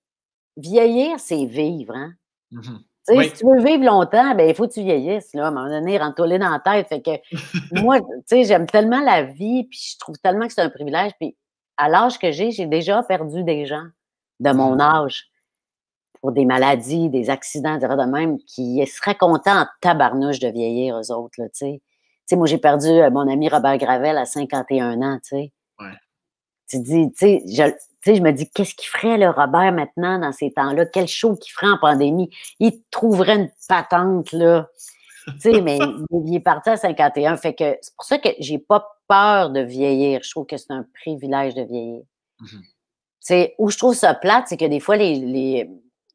vieillir, c'est vivre, hein? Mm-hmm. Si tu veux vivre longtemps, ben, il faut que tu vieillisses. Là. À un moment donné, rentre dans la tête. Fait que <laughs> moi, tu sais, j'aime tellement la vie, puis je trouve tellement que c'est un privilège. Puis à l'âge que j'ai, j'ai déjà perdu des gens de mon mmh. âge pour des maladies, des accidents, etc. de même, qui seraient contents en tabarnouche de vieillir, aux autres. Là, Tu sais, moi, j'ai perdu euh, mon ami Robert Gravel à 51 ans. sais. Ouais. Tu dis, tu sais, je me dis, qu'est-ce qu'il ferait, le Robert, maintenant, dans ces temps-là? Quel show qu'il ferait en pandémie? Il trouverait une patente, là. mais il est parti à 51. Fait que c'est pour ça que j'ai pas peur de vieillir. Je trouve que c'est un privilège de vieillir. Mmh où je trouve ça plate, c'est que des fois, les,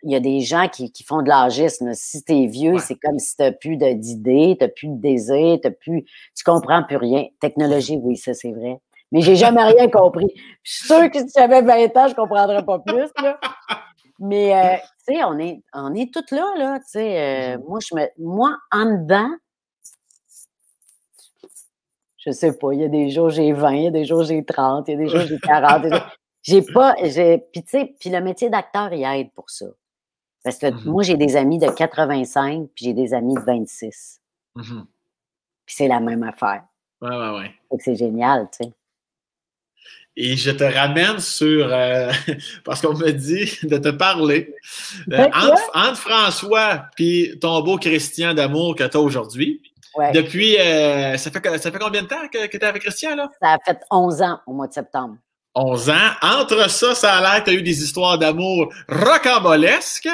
il y a des gens qui, font de l'agisme. Si es vieux, c'est comme si n'as plus d'idées, n'as plus de désir, tu plus, tu comprends plus rien. Technologie, oui, ça c'est vrai mais j'ai jamais rien compris. Je suis sûre que si j'avais 20 ans, je ne comprendrais pas plus. Mais, euh, tu sais, on est, on est toutes là, là, tu sais. Euh, moi, je me, moi, en dedans, je ne sais pas, il y a des jours, j'ai 20, il y a des jours, j'ai 30, il y a des jours, j'ai 40. J'ai pas, puis tu sais, puis le métier d'acteur, il aide pour ça. Parce que mm-hmm. moi, j'ai des amis de 85, puis j'ai des amis de 26. Mm-hmm. Puis c'est la même affaire. Ouais, ouais, ouais. c'est génial, tu sais. Et je te ramène sur, euh, <laughs> parce qu'on me dit de te parler, euh, ben, entre, François puis ton beau Christian d'amour que tu as aujourd'hui. Depuis, euh, ça, fait, ça fait combien de temps que, tu es avec Christian? Là? Ça fait 11 ans au mois de septembre. 11 ans. Entre ça, ça a l'air que tu as eu des histoires d'amour rocambolesques.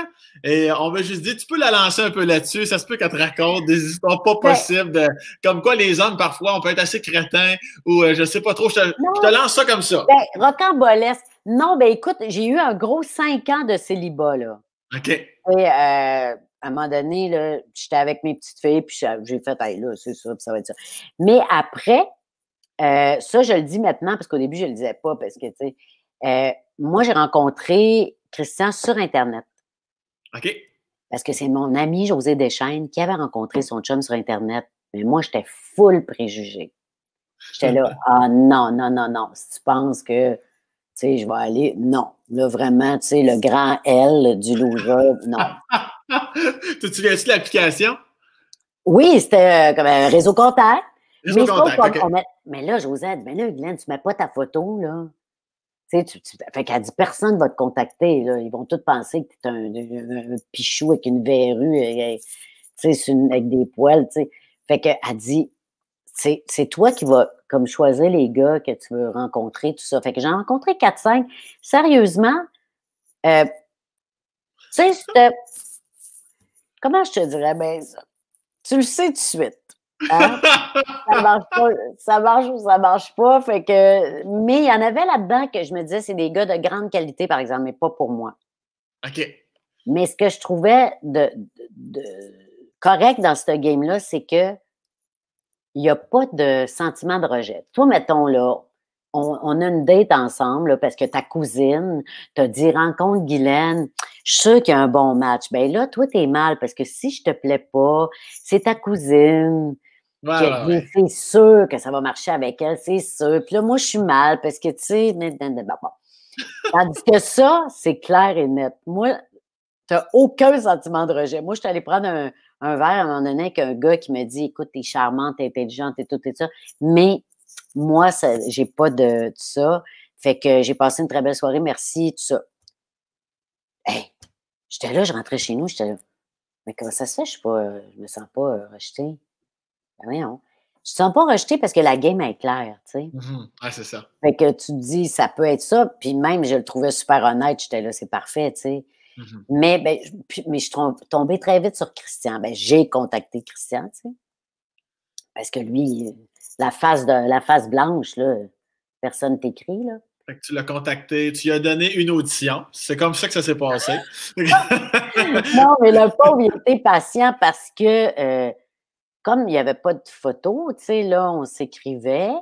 Et on m'a juste dit, tu peux la lancer un peu là-dessus. Ça se peut qu'elle te raconte des histoires pas ben possibles. comme quoi, les hommes, parfois, on peut être assez crétins. ou euh, je sais pas trop. Je te, lance ça comme ça. Ben, rocambolesque. Non, ben écoute, j'ai eu un gros cinq ans de célibat, là. OK. Et euh, à un moment donné, j'étais avec mes petites filles, puis j'ai fait, là, c'est ça, ça va être ça. Mais après, euh, ça, je le dis maintenant, parce qu'au début, je le disais pas, parce que, tu sais, moi, j'ai rencontré Christian sur Internet. OK. Parce que c'est mon ami José Deschaines qui avait rencontré son chum sur Internet. Mais moi, j'étais full préjugé. J'étais là, <laughs> ah non, non, non, non. Si tu penses que, tu sais, je vais aller, non. Là, vraiment, tu sais, le grand L du Louvre non. tu te souviens de l'application? Oui, c'était euh, comme un réseau contact. Réseau mais, contact, mais là, Josette, mais là, Glenn, tu mets pas ta photo, là. Tu, fait qu'elle dit personne va te contacter. Ils vont tous penser que tu es un, pichou avec une verrue et, avec des poils. sais Fait qu'elle dit c'est toi qui vas comme choisir les gars que tu veux rencontrer, tout ça. Fait que j'ai rencontré 4-5. Sérieusement, euh, tu sais, comment je te dirais, ben, tu le sais tout de suite. Hein? ça marche ça marche ou ça marche pas. Fait que, mais il y en avait là-dedans que je me disais, c'est des gars de grande qualité, par exemple, mais pas pour moi. OK. Mais ce que je trouvais de, correct dans ce game-là, c'est que il n'y a pas de sentiment de rejet. Toi, mettons, là, on, a une date ensemble parce que ta cousine t'a dit rencontre Guylaine, je suis qu'il y a un bon match. Ben là, toi, t'es mal parce que si je te plais pas, c'est ta cousine c'est sûr que ça va marcher avec elle, c'est sûr. Puis là, moi, je suis mal parce que, tu sais, Tandis que ça, c'est clair et net. Moi, t'as aucun sentiment de rejet. Moi, je suis allée prendre un, verre à un moment donné avec un gars qui me dit, écoute, t'es charmante, t'es intelligente et tout et ça. Mais moi, j'ai pas de, ça. Fait que j'ai passé une très belle soirée, merci, tout ça. j'étais là, je rentrais chez nous, j'étais là. Mais comment ça se fait? Je, ne euh, me sens pas euh, rejetée je ne sens pas rejeté parce que la game est claire, tu sais. Mm-hmm. c'est ça. Fait que tu te dis, ça peut être ça. Puis même, je le trouvais super honnête. J'étais là, c'est parfait, tu sais. Mm-hmm. Mais, ben, mais je suis tombée très vite sur Christian. Ben, j'ai contacté Christian, tu sais. Parce que lui, la face, de, la face blanche, là, personne t'écrit, là. Fait que tu l'as contacté, tu lui as donné une audition. C'est comme ça que ça s'est passé. <laughs> <laughs> non, mais le pauvre, il était patient parce que... Euh, comme il n'y avait pas de photo, tu sais, là, on s'écrivait.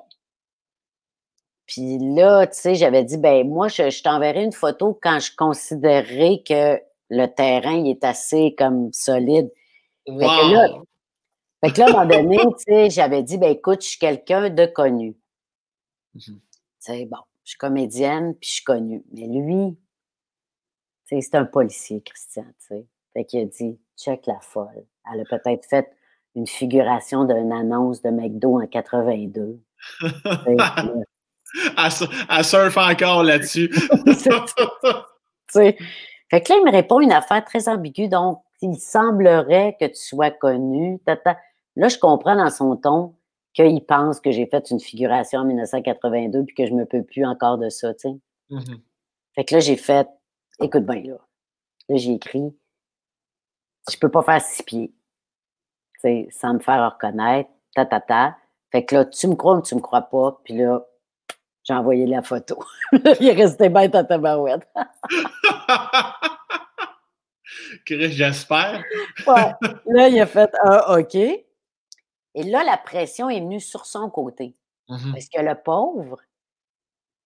Puis là, tu sais, j'avais dit, ben moi, je, t'enverrai une photo quand je considérerai que le terrain est assez comme solide. Fait que là, à un moment donné, tu sais, j'avais dit, ben écoute, je suis quelqu'un de connu. Mmh. Tu sais, bon, je suis comédienne, puis je suis connue. Mais lui, tu sais, c'est un policier, Christian, tu sais. Fait qu'il a dit, check la folle. Elle a peut-être fait une figuration d'une annonce de McDo en 82. À <laughs> surfe encore là-dessus. <laughs> fait que là, il me répond une affaire très ambiguë. Donc, il semblerait que tu sois connu. Là, je comprends dans son ton qu'il pense que j'ai fait une figuration en 1982 puis que je ne me peux plus encore de ça, mm-hmm. Fait que là, j'ai fait, écoute bien, là, j'ai écrit, je peux pas faire six pieds sans me faire reconnaître, ta, ta, Fait que là, tu me crois ou tu me crois pas, puis là, j'ai envoyé la photo. <laughs> Il est resté bête à tabarouette. <laughs> J'espère. <laughs> Là, il a fait un ah, OK. Et là, la pression est venue sur son côté. Mm-hmm. Parce que le pauvre,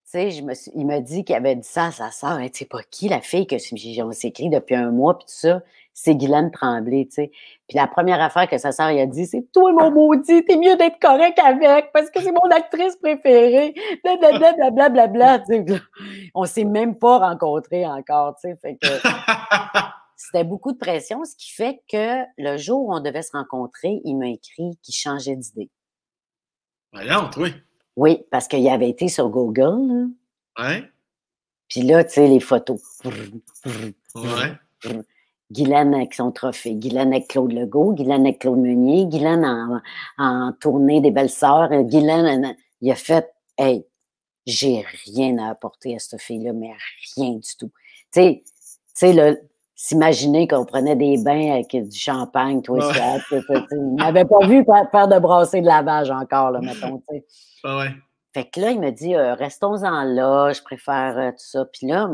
tu sais, il m'a dit qu'il avait dit ça à sa soeur. tu sais pas qui, la fille que on s'écrit depuis un mois, puis tout ça c'est Guylaine Tremblay, tu sais. Puis la première affaire que sa sœur a dit, c'est Toi, mon maudit, t'es mieux d'être correct avec parce que c'est mon actrice préférée. Blablabla, blablabla, bla, bla, bla, On s'est même pas rencontrés encore, tu sais. <laughs> C'était beaucoup de pression, ce qui fait que le jour où on devait se rencontrer, il m'a écrit qu'il changeait d'idée. Voyante, oui. Oui, parce qu'il avait été sur Google. Là. Puis là, tu sais, les photos. Ouais. Guylaine avec son trophée, Guylaine avec Claude Legault, Guylaine avec Claude Meunier, Guylaine en, en tournée des belles-sœurs, euh, Guylaine, il a fait, hey, j'ai rien à apporter à cette fille-là, mais rien du tout. Tu sais, s'imaginer qu'on prenait des bains avec du champagne, toi, tu ça, il n'avait pas vu faire de brasser de lavage encore, là, mettons, tu sais. Ah ouais. Fait que là, il me dit, euh, restons-en là, je préfère euh, tout ça. Puis là,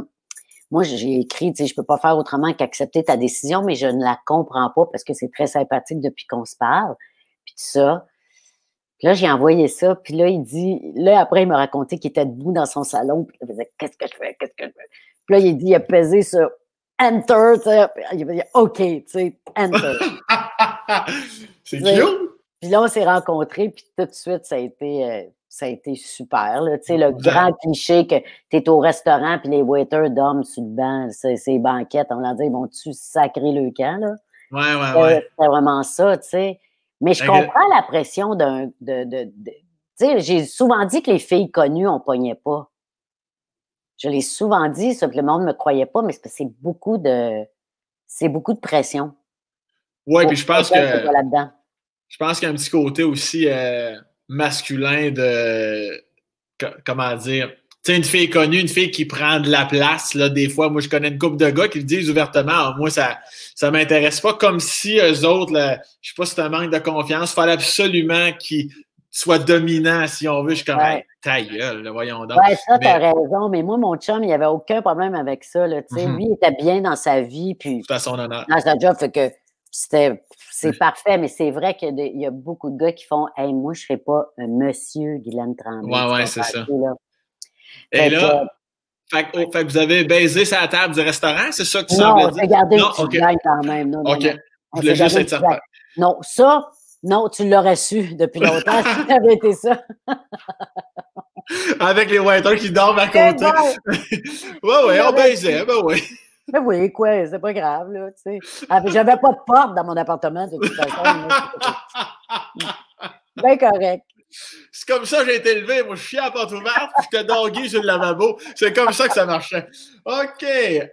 moi, j'ai écrit, tu sais, je peux pas faire autrement qu'accepter ta décision, mais je ne la comprends pas parce que c'est très sympathique depuis qu'on se parle, puis tout ça. Puis là, j'ai envoyé ça, puis là, il dit, là, après, il me racontait qu'il était debout dans son salon, puis il faisait, qu'est-ce que je fais, qu'est-ce que je fais? Puis là, il dit, il a pesé sur Enter, tu sais, il a dit, OK, tu sais, Enter. <laughs> c'est cute! Puis là, on s'est rencontrés, puis tout de suite, ça a été, euh, ça a été super. Là. Le grand cliché que tu es au restaurant puis les waiters dorment sur le banc, ces banquettes, on leur dit, Bon, tu sacrer le camp? Là? Ouais, ouais, ouais. C'est vraiment ça, tu sais. Mais je comprends la pression d'un. De, de, tu sais, j'ai souvent dit que les filles connues, on pognait pas. Je l'ai souvent dit, ça, que le monde ne me croyait pas, mais c'est beaucoup de. C'est beaucoup de pression. Ouais, puis je pense que. je pense qu'il y a un petit côté aussi. Euh, masculin de. Comment dire? Tu sais, une fille connue, une fille qui prend de la place, là, des fois, moi, je connais une couple de gars qui le disent ouvertement, ah, moi, ça ça m'intéresse pas, comme si eux autres, là, je sais pas si c'est un manque de confiance, fallait absolument qu'ils soient dominants, si on veut, je suis comme, ta gueule, voyons donc. Ouais, ça, t'as raison, mais moi, mon chum, il avait aucun problème avec ça, là, mhm. lui, il était bien dans sa vie, puis... Tout à son honneur. Dans sa job, fait que c'est parfait, mais c'est vrai qu'il y a beaucoup de gars qui font Hey, moi, je ne serais pas un monsieur Guylaine Tremblay. Ouais, ouais, c'est ça. Et là, fait, oh, vous avez baisé sa table du restaurant, c'est ça que tu non, dire? non, regardez, quand même. Non, OK. Non, ben, Non, ça, non, tu l'aurais su depuis longtemps si tu avais été ça. Avec les waiters qui dorment à côté. <laughs> ouais, ouais, on baisait, ben ouais. Mais ben oui, quoi, c'est pas grave, là, tu sais. Ah, j'avais pas de porte dans mon appartement, de toute façon. <laughs> Bien correct. C'est comme ça que j'ai été élevé. Moi, je suis à porte ouverte, puis je te dorgue sur le lavabo. C'est comme ça que ça marchait. OK.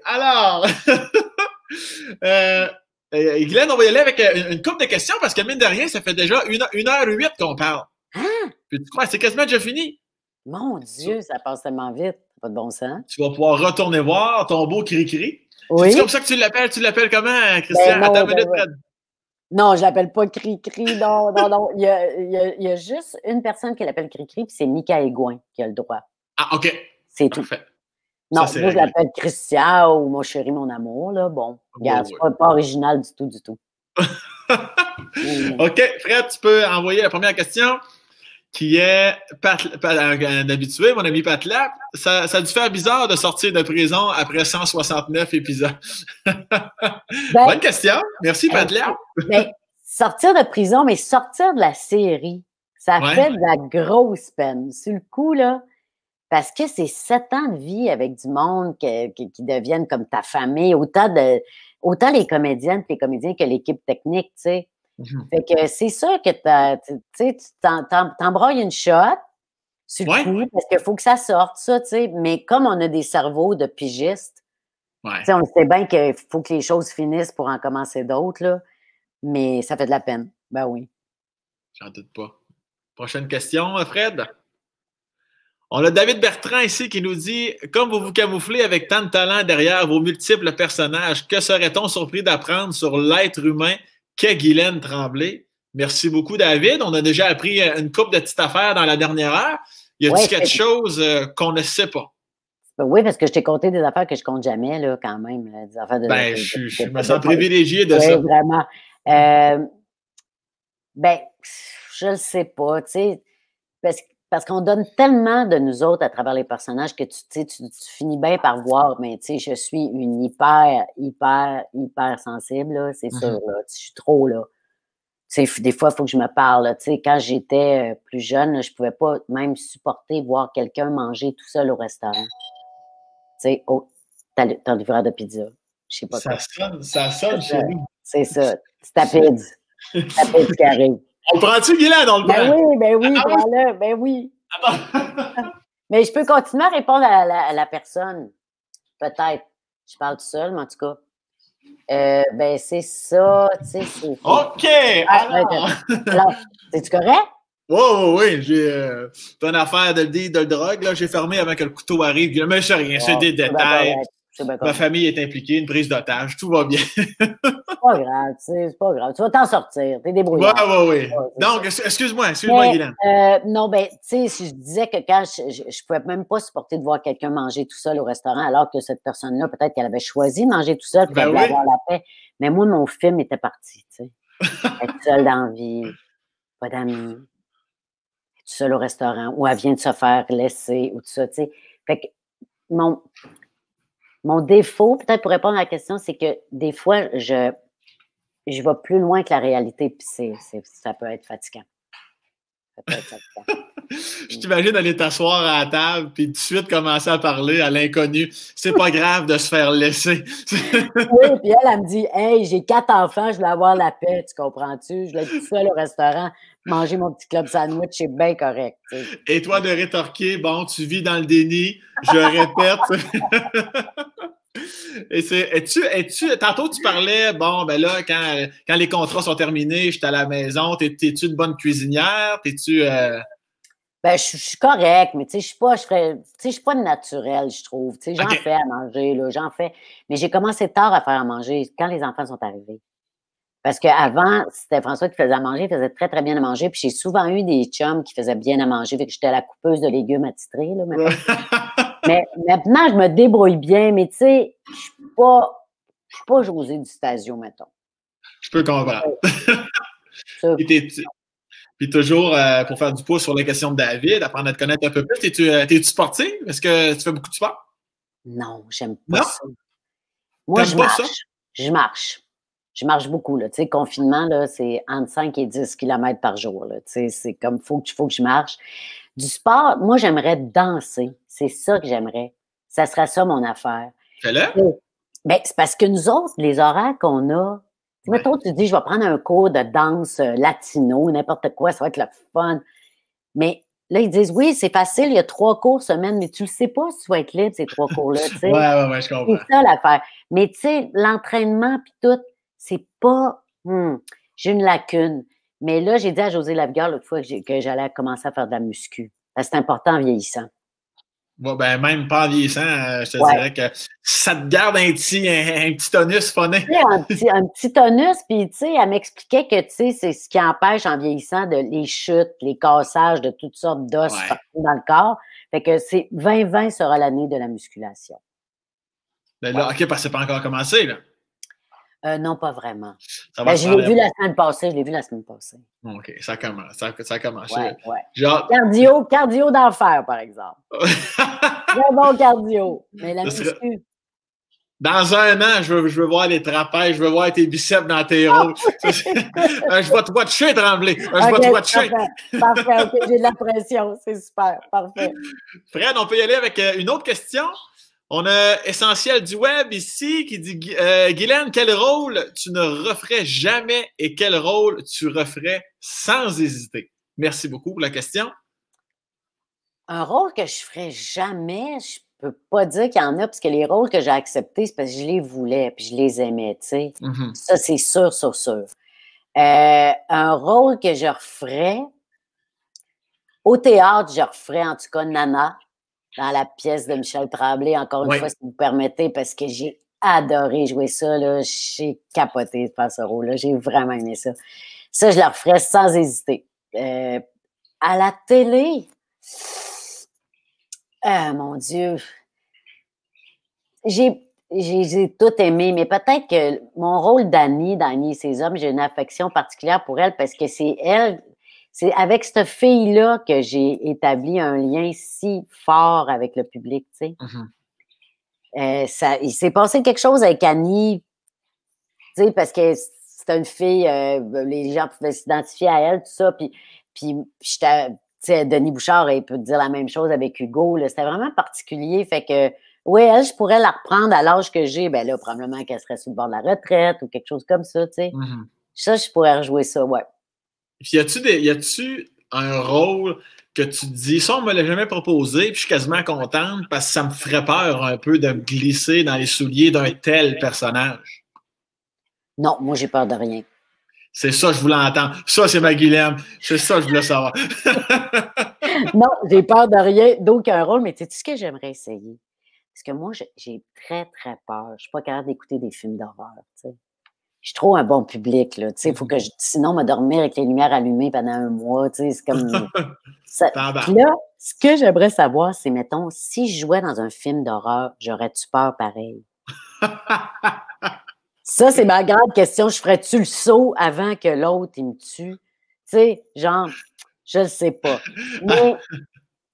Alors, <laughs> euh, euh, Glenn, on va y aller avec euh, une, coupe couple de questions parce que, mine de rien, ça fait déjà une, heure heure huit qu'on parle. Hein? Puis tu crois, c'est quasiment déjà fini. Mon Dieu, ça passe tellement vite. Pas de bon sens. Tu vas pouvoir retourner voir ton beau cri-cri. Oui. C'est comme ça que tu l'appelles? Tu l'appelles comment, ben, Christian? non, je ne ben, je l'appelle pas Cri-Cri. Non, non, non. Il y, a, il, y a, juste une personne qui l'appelle Cri-Cri, puis c'est Mika Egoin qui a le droit. Ah, OK. C'est tout. Non, je l'appelle Christian ou mon chéri, mon amour. Là. Bon, oh, regarde, c'est pas, pas original du tout, du tout. <laughs> OK, Fred, tu peux envoyer la première question qui est Pat, un habitué, mon ami Pat ça, ça a faire bizarre de sortir de prison après 169 épisodes. <laughs> Ben, Bonne question. Merci, Pat ben, <laughs> ben, sortir de prison, mais sortir de la série, ça fait de la grosse peine. Sur le coup, là, parce que c'est sept ans de vie avec du monde qui deviennent comme ta famille, autant, de, autant les comédiennes et les comédiens que l'équipe technique, tu sais. Mhm. Fait que c'est sûr que tu t'embrailles une shot sur le parce qu'il faut que ça sorte, ça, tu sais. Mais comme on a des cerveaux de pigistes, on sait bien qu'il faut que les choses finissent pour en commencer d'autres, là. Mais ça fait de la peine. Ben oui. J'en doute pas. Prochaine question, Fred. On a David Bertrand ici qui nous dit Comme vous vous camouflez avec tant de talent derrière vos multiples personnages, que serait-on surpris d'apprendre sur l'être humain que Guylaine Tremblay. Merci beaucoup, David. On a déjà appris euh, une coupe de petites affaires dans la dernière heure. Y a t quelque chose euh, qu'on ne sait pas? Oui, parce que je t'ai compté des affaires que je compte jamais, là, quand même. des affaires de, ben, je, me sens privilégié de oui, vraiment. Euh, ben, je ne sais pas, tu sais, parce que parce qu'on donne tellement de nous autres à travers les personnages que tu, finis bien par voir, mais tu sais, je suis une hyper, hyper, hyper sensible, c'est ça, mm-hmm. sûr, je suis trop, là. Tu des fois, il faut que je me parle. Tu quand j'étais euh, plus jeune, je ne pouvais pas même supporter voir quelqu'un manger tout seul au restaurant. Tu sais, oh, le livreur de pizza. Je sais pas. Ça sonne, ça sonne. C'est ça. <laughs> C'est tapide. tapide qui arrive. On prend-tu, Guylaine? dans le ben prend. Ben oui, ben oui, ah, ben, oui. Ah, <laughs> mais je peux continuer à répondre à la, personne. Peut-être. Je parle tout seul, mais en tout cas. Euh, ben, c'est ça, tu sais. C'est... OK! Ah, ben, alors, es tu correct? Oui, oui, j'ai euh, une ton affaire de deal de drogue, là, j'ai fermé avant que le couteau arrive. Mais je sais rien, c'est des détails. Ma famille est impliquée, une prise d'otage, tout va bien. c'est pas grave, c'est pas grave. Tu vas t'en sortir, t'es débrouillé. Ouais, oui, oui. Donc, excuse-moi, excuse-moi, Guylaine. Euh, non, ben, tu sais, si je disais que quand je, je, pouvais même pas supporter de voir quelqu'un manger tout seul au restaurant, alors que cette personne-là, peut-être qu'elle avait choisi de manger tout seul, ben pour avoir la paix. Mais moi, mon film était parti, tu sais. Être seule dans la vie, pas d'amis, être seule au restaurant, ou elle vient de se faire laisser, ou tout ça, tu sais. Fait que, mon mon défaut, peut-être pour répondre à la question, c'est que des fois, je, je vais plus loin que la réalité, puis c'est, ça peut être fatigant. Ça peut être <laughs> je t'imagine aller t'asseoir à la table puis de suite commencer à parler à l'inconnu. C'est pas grave de se faire laisser. <laughs> oui, puis elle, elle me dit Hey, j'ai quatre enfants, je veux avoir la paix, tu comprends-tu? Je l'ai tout seul au restaurant manger mon petit club sandwich, c'est bien correct. Et toi, de rétorquer, bon, tu vis dans le déni, je répète. <laughs> Et c'est, es-tu, es-tu, tantôt tu parlais, bon, ben là, quand, les contrats sont terminés, je j'étais à la maison, t'es, tu une bonne cuisinière? T'es-tu. Euh? Ben, je suis correcte, mais tu sais, je suis pas, je naturelle, je trouve. Tu sais, j'en fais à manger, là, j'en fais. Mais j'ai commencé tard à faire à manger quand les enfants sont arrivés. Parce qu'avant, c'était François qui faisait à manger, il faisait très, très bien à manger. Puis j'ai souvent eu des chums qui faisaient bien à manger, vu que j'étais la coupeuse de légumes à Là, mais maintenant, je me débrouille bien, mais tu sais, je ne suis pas, pas José du Stasio, mettons. Je peux comprendre. <laughs> Puis toujours, euh, pour faire du pouce sur la question de David, apprendre à te connaître un peu plus, es-tu es euh, sportif? Est-ce que tu fais beaucoup de sport? Non, j'aime pas ça. Moi, je marche. Je marche je marche beaucoup. Là, confinement, c'est entre 5 et 10 km par jour. c'est comme faut que, faut que je marche. Du sport, moi, j'aimerais danser. C'est ça que j'aimerais. Ça serait ça mon affaire. fais Ben, c'est parce que nous autres, les horaires qu'on a, ouais. tu dis, je vais prendre un cours de danse euh, latino, n'importe quoi, ça va être le fun. Mais Là, ils disent oui, c'est facile, il y a trois cours semaine, mais tu ne sais pas si tu vas être libre ces trois cours-là. Oui, <laughs> oui, ouais, je comprends. C'est ça l'affaire. Mais tu sais, l'entraînement puis tout, c'est pas. Hmm, j'ai une lacune. Mais là, j'ai dit à José Lavigueur l'autre fois que j'allais commencer à faire de la muscu. C'est important en vieillissant. Bon, ben, même pas en vieillissant, euh, je te dirais que ça te garde un petit, un, petit tonus un, petit, un petit tonus, puis tu sais, elle m'expliquait que c'est ce qui empêche en vieillissant de, les chutes, les cassages de toutes sortes d'os dans le corps. Fait que c'est 20 sera l'année de la musculation. Ben là, OK, parce que c'est pas encore commencé, là. Euh, non, pas vraiment. Ben, je l'ai vu la semaine passée. Je l'ai vu la semaine passée. OK, ça commence. Ça, Genre... Cardio, cardio d'enfer, par exemple. <laughs> Très bon cardio. Mais la Dans un an, je veux, je veux, voir les trapèzes, je veux voir tes biceps dans tes roues. <laughs> Euh, je vais te watcher trembler. Euh, je vais te watcher. Parfait, j'ai de la pression. C'est super. Parfait. Fred, on peut y aller avec une autre question? On a Essentiel du Web ici qui dit euh, Guylaine, quel rôle tu ne referais jamais et quel rôle tu referais sans hésiter? Merci beaucoup pour la question. Un rôle que je ferais jamais, je peux pas dire qu'il y en a, parce que les rôles que j'ai acceptés, c'est parce que je les voulais puis je les aimais, tu sais. Mm-hmm. Ça, c'est sûr, sûr, sûr. Euh, un rôle que je referais, au théâtre, je referais en tout cas Nana, dans la pièce de Michel Tremblay, encore une fois, si vous permettez, parce que j'ai adoré jouer ça. Là. J'ai capoté de faire ce rôle-là. J'ai vraiment aimé ça. Ça, je le referais sans hésiter. Euh, à la télé, ah, mon Dieu, j'ai tout aimé, mais peut-être que mon rôle d'Annie, d'Annie et ses hommes, j'ai une affection particulière pour elle parce que c'est elle c'est avec cette fille-là que j'ai établi un lien si fort avec le public, tu sais. Mm-hmm. Euh, ça, il s'est passé quelque chose avec Annie, tu sais, parce que c'est une fille, euh, les gens pouvaient s'identifier à elle, tout ça, puis, tu sais, Denis Bouchard, il peut dire la même chose avec Hugo, c'était vraiment particulier, fait que, oui, elle, je pourrais la reprendre à l'âge que j'ai, ben là, probablement qu'elle serait sur le bord de la retraite ou quelque chose comme ça, tu sais. Mm-hmm. Ça, je pourrais rejouer ça, ouais y a-tu des. Y a-tu un rôle que tu dis, ça, on ne me l'a jamais proposé, puis je suis quasiment contente parce que ça me ferait peur un peu de me glisser dans les souliers d'un tel personnage? Non, moi, j'ai peur de rien. C'est ça je voulais entendre. Ça, c'est ma Guilhem. C'est ça je voulais savoir. <laughs> non, j'ai peur de rien, d'aucun rôle, mais tu sais ce que j'aimerais essayer? Parce que moi, j'ai très, très peur. Je ne suis pas capable d'écouter des films d'horreur. Tu sais je trouve un bon public. Là, faut que mmh. je, sinon, me dormir avec les lumières allumées pendant un mois. C'est comme. <laughs> là, ce que j'aimerais savoir, c'est, mettons, si je jouais dans un film d'horreur, j'aurais-tu peur pareil? <laughs> ça, c'est ma grande question. Je ferais-tu le saut avant que l'autre, il me tue? Tu sais, genre, je ne sais pas. Mais <laughs>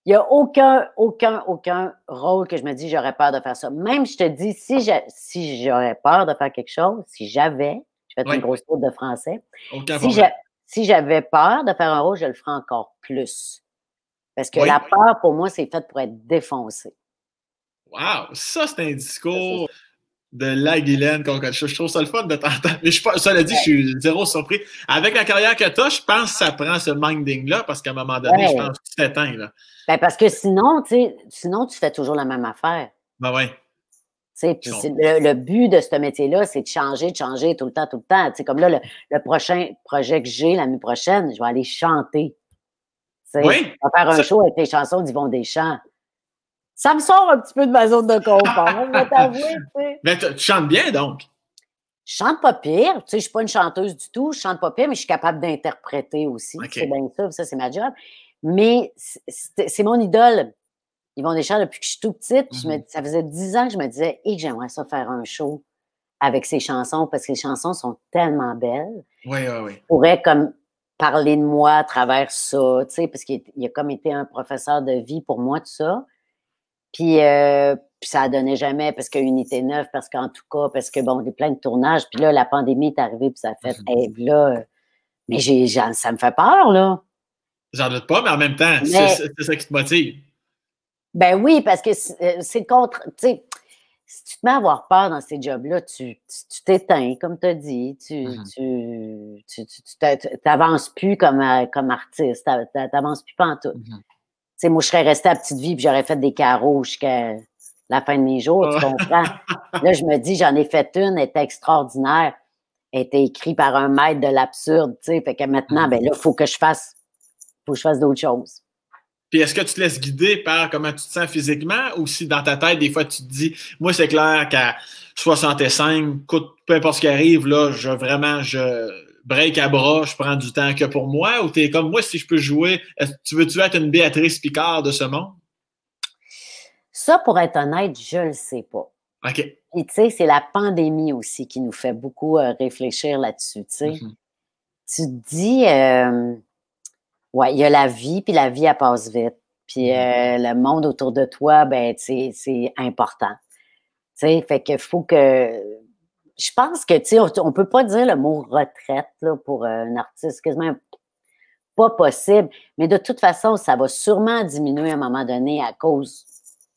Il n'y a aucun, aucun, aucun rôle que je me dis j'aurais peur de faire ça. Même je te dis, si j'aurais peur de faire quelque chose, si j'avais, je fais une grosse faute de français, si j'avais peur de faire un rôle, je le ferais encore plus. Parce que la peur, pour moi, c'est faite pour être défoncé. Wow! Ça, c'est un discours de la Guylaine Je trouve ça le fun de t'entendre. Mais ça l'a dit, je suis zéro surpris. Avec la carrière que tu as, je pense que ça prend ce minding-là parce qu'à un moment donné, je pense que tu t'éteins. Ben parce que sinon, sinon, tu fais toujours la même affaire. Ben oui. Le, le, but de ce métier-là, c'est de changer, de changer tout le temps, tout le temps. comme là, le, prochain projet que j'ai l'année prochaine, je vais aller chanter. oui. Je vais faire un show avec les chansons des Deschamps. Ça me sort un petit peu de ma zone de confort, Mais tu chantes bien, donc. Je chante pas pire. Tu sais, je suis pas une chanteuse du tout. Je chante pas pire, mais je suis capable d'interpréter aussi. C'est bien ça. Ça, c'est ma job. Mais c'est mon idole. Ils vont chants depuis que je suis toute petite, mhm. ça faisait dix ans que je me disais, et j'aimerais ça faire un show avec ses chansons, parce que les chansons sont tellement belles. Oui, oui, oui. Je pourrais comme parler de moi à travers ça, tu sais, parce qu'il a comme été un professeur de vie pour moi, tout ça. Euh, puis, ça a donné jamais parce que Unité 9, parce qu'en tout cas, parce que bon, il y a plein de tournages. Puis là, la pandémie est arrivée, puis ça a fait, mm-hmm. hey, là, mais j'ai, ça me fait peur, là. J'en doute pas, mais en même temps, c'est, ça qui te motive. Ben oui, parce que c'est, euh, contre. Tu sais, si tu te mets à avoir peur dans ces jobs-là, tu, t'éteins, comme tu as dit. Tu, mm-hmm. tu, t'avances plus comme, euh, comme artiste. T'avances plus pantoute. tout. Mm-hmm moi, je serais restée à Petite Vie, puis j'aurais fait des carreaux jusqu'à la fin de mes jours, tu comprends? <laughs> là, je me dis, j'en ai fait une, elle était extraordinaire. Elle était écrite par un maître de l'absurde, tu sais. Fait que maintenant, mm. ben là, il faut que je fasse, faut que je fasse d'autres choses. Puis est-ce que tu te laisses guider par comment tu te sens physiquement ou si dans ta tête, des fois, tu te dis, moi, c'est clair qu'à 65, coûte, peu importe ce qui arrive, là, je vraiment, je, break à bras, je prends du temps que pour moi, ou tu es comme moi, si je peux jouer, tu veux-tu être une Béatrice Picard de ce monde? Ça, pour être honnête, je le sais pas. OK. Et tu sais, c'est la pandémie aussi qui nous fait beaucoup euh, réfléchir là-dessus, tu mm-hmm. te dis, euh, ouais, il y a la vie, puis la vie, elle passe vite. Puis mm-hmm. euh, le monde autour de toi, ben, c'est important. Tu sais, fait que faut que je pense que, tu on, ne peut pas dire le mot retraite pour euh, un artiste, excuse-moi pas possible. Mais de toute façon, ça va sûrement diminuer à un moment donné à cause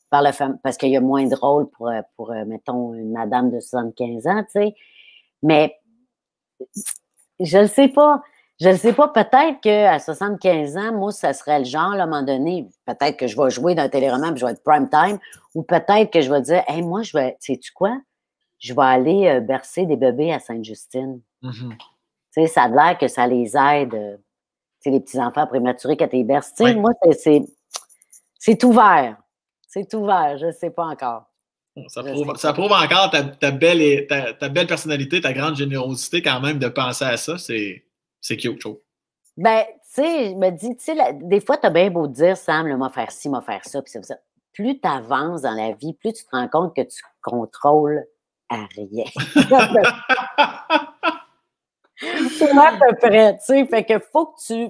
par le parce qu'il y a moins de rôles pour, euh, euh, mettons, une madame de 75 ans, tu sais. Mais je ne sais pas. Je ne sais pas, peut-être qu'à 75 ans, moi, ça serait le genre, à un moment donné, peut-être que je vais jouer dans un téléroman et je vais être prime time, ou peut-être que je vais dire, hey, moi, je vais, sais-tu quoi? je vais aller euh, bercer des bébés à Sainte-Justine. Mm-hmm. Tu Ça a l'air que ça les aide, euh, les petits-enfants prématurés quand ils bercent. Moi, c'est ouvert. C'est ouvert, je ne sais pas encore. Ça prouve, encore ta, belle ta, belle personnalité, ta grande générosité quand même de penser à ça. C'est cute, chose Ben, tu sais, je me dis, tu sais, des fois, tu as bien beau dire, Sam, m'a faire ci, m'a faire ça, ça. Plus tu avances dans la vie, plus tu te rends compte que tu contrôles à rien. C'est à tu sais. Fait que faut que tu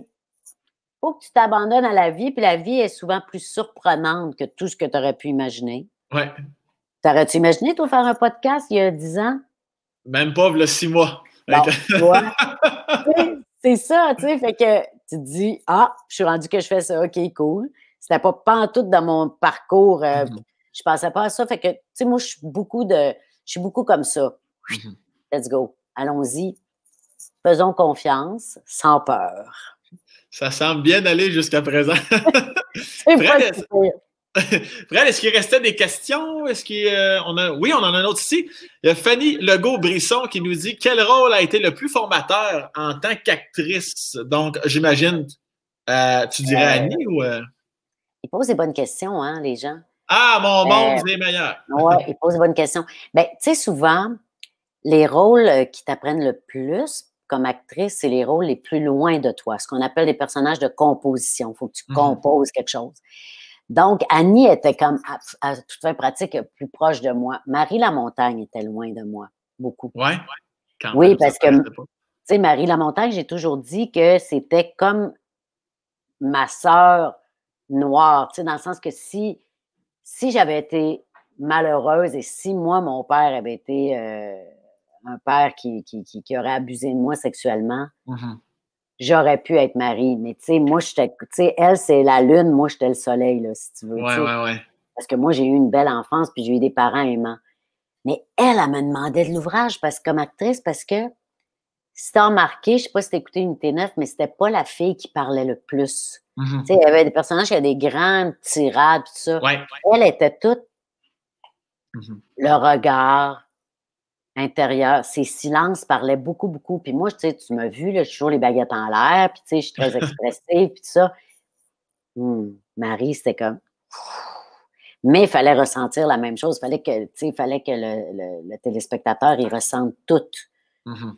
faut que tu t'abandonnes à la vie, puis la vie est souvent plus surprenante que tout ce que tu aurais pu imaginer. Ouais. T'aurais-tu imaginé, toi, faire un podcast il y a 10 ans? Même pas, il y 6 mois. Bon, c'est ça, tu sais. Fait que tu te dis, ah, je suis rendu que je fais ça, OK, cool. C'était pas pantoute dans mon parcours. Euh, je pensais pas à ça. Fait que, tu sais, moi, je suis beaucoup de. Je suis beaucoup comme ça. Mm-hmm. Let's go. Allons-y. Faisons confiance sans peur. Ça semble bien aller jusqu'à présent. <laughs> <laughs> <laughs> Fred, est-ce qu'il restait des questions? Est-ce euh, a... Oui, on en a un autre ici. y a Fanny Legault-Brisson qui nous dit Quel rôle a été le plus formateur en tant qu'actrice? Donc, j'imagine, euh, tu dirais euh, Annie ou. Il Ils posent des bonnes questions, hein, les gens. Ah, mon monde, c'est meilleur. Oui, il pose une bonne question. Bien, tu sais, souvent, les rôles euh, qui t'apprennent le plus comme actrice, c'est les rôles les plus loin de toi, ce qu'on appelle des personnages de composition. Il faut que tu mhm. composes quelque chose. Donc, Annie était comme à, toute fin pratique plus proche de moi. Marie Lamontagne était loin de moi, beaucoup. Ouais, oui, parce que, tu sais, Marie montagne j'ai toujours dit que c'était comme ma sœur noire, tu sais, dans le sens que si si j'avais été malheureuse et si moi, mon père avait été euh, un père qui, qui, aurait abusé de moi sexuellement, mm-hmm. j'aurais pu être mariée. Mais tu sais, moi, j'étais, tu elle, c'est la lune, moi, j'étais le soleil, là, si tu veux. Ouais, ouais, ouais. Parce que moi, j'ai eu une belle enfance, puis j'ai eu des parents aimants. Mais elle, elle, me demandait de l'ouvrage parce, comme actrice parce que si t'as remarqué, je sais pas si t'as écouté t 9, mais c'était pas la fille qui parlait le plus. Mm-hmm. il y avait des personnages qui avaient des grandes tirades, tout ça. Elle était toute mm-hmm. le regard intérieur. Ses silences parlaient beaucoup, beaucoup. Puis moi, tu tu m'as vu, là, je suis toujours les baguettes en l'air, puis je suis très <laughs> expressive, puis tout ça. Hmm, Marie, c'était comme... Mais il fallait ressentir la même chose. Il fallait que, fallait que le, téléspectateur, il ressente tout. Mm-hmm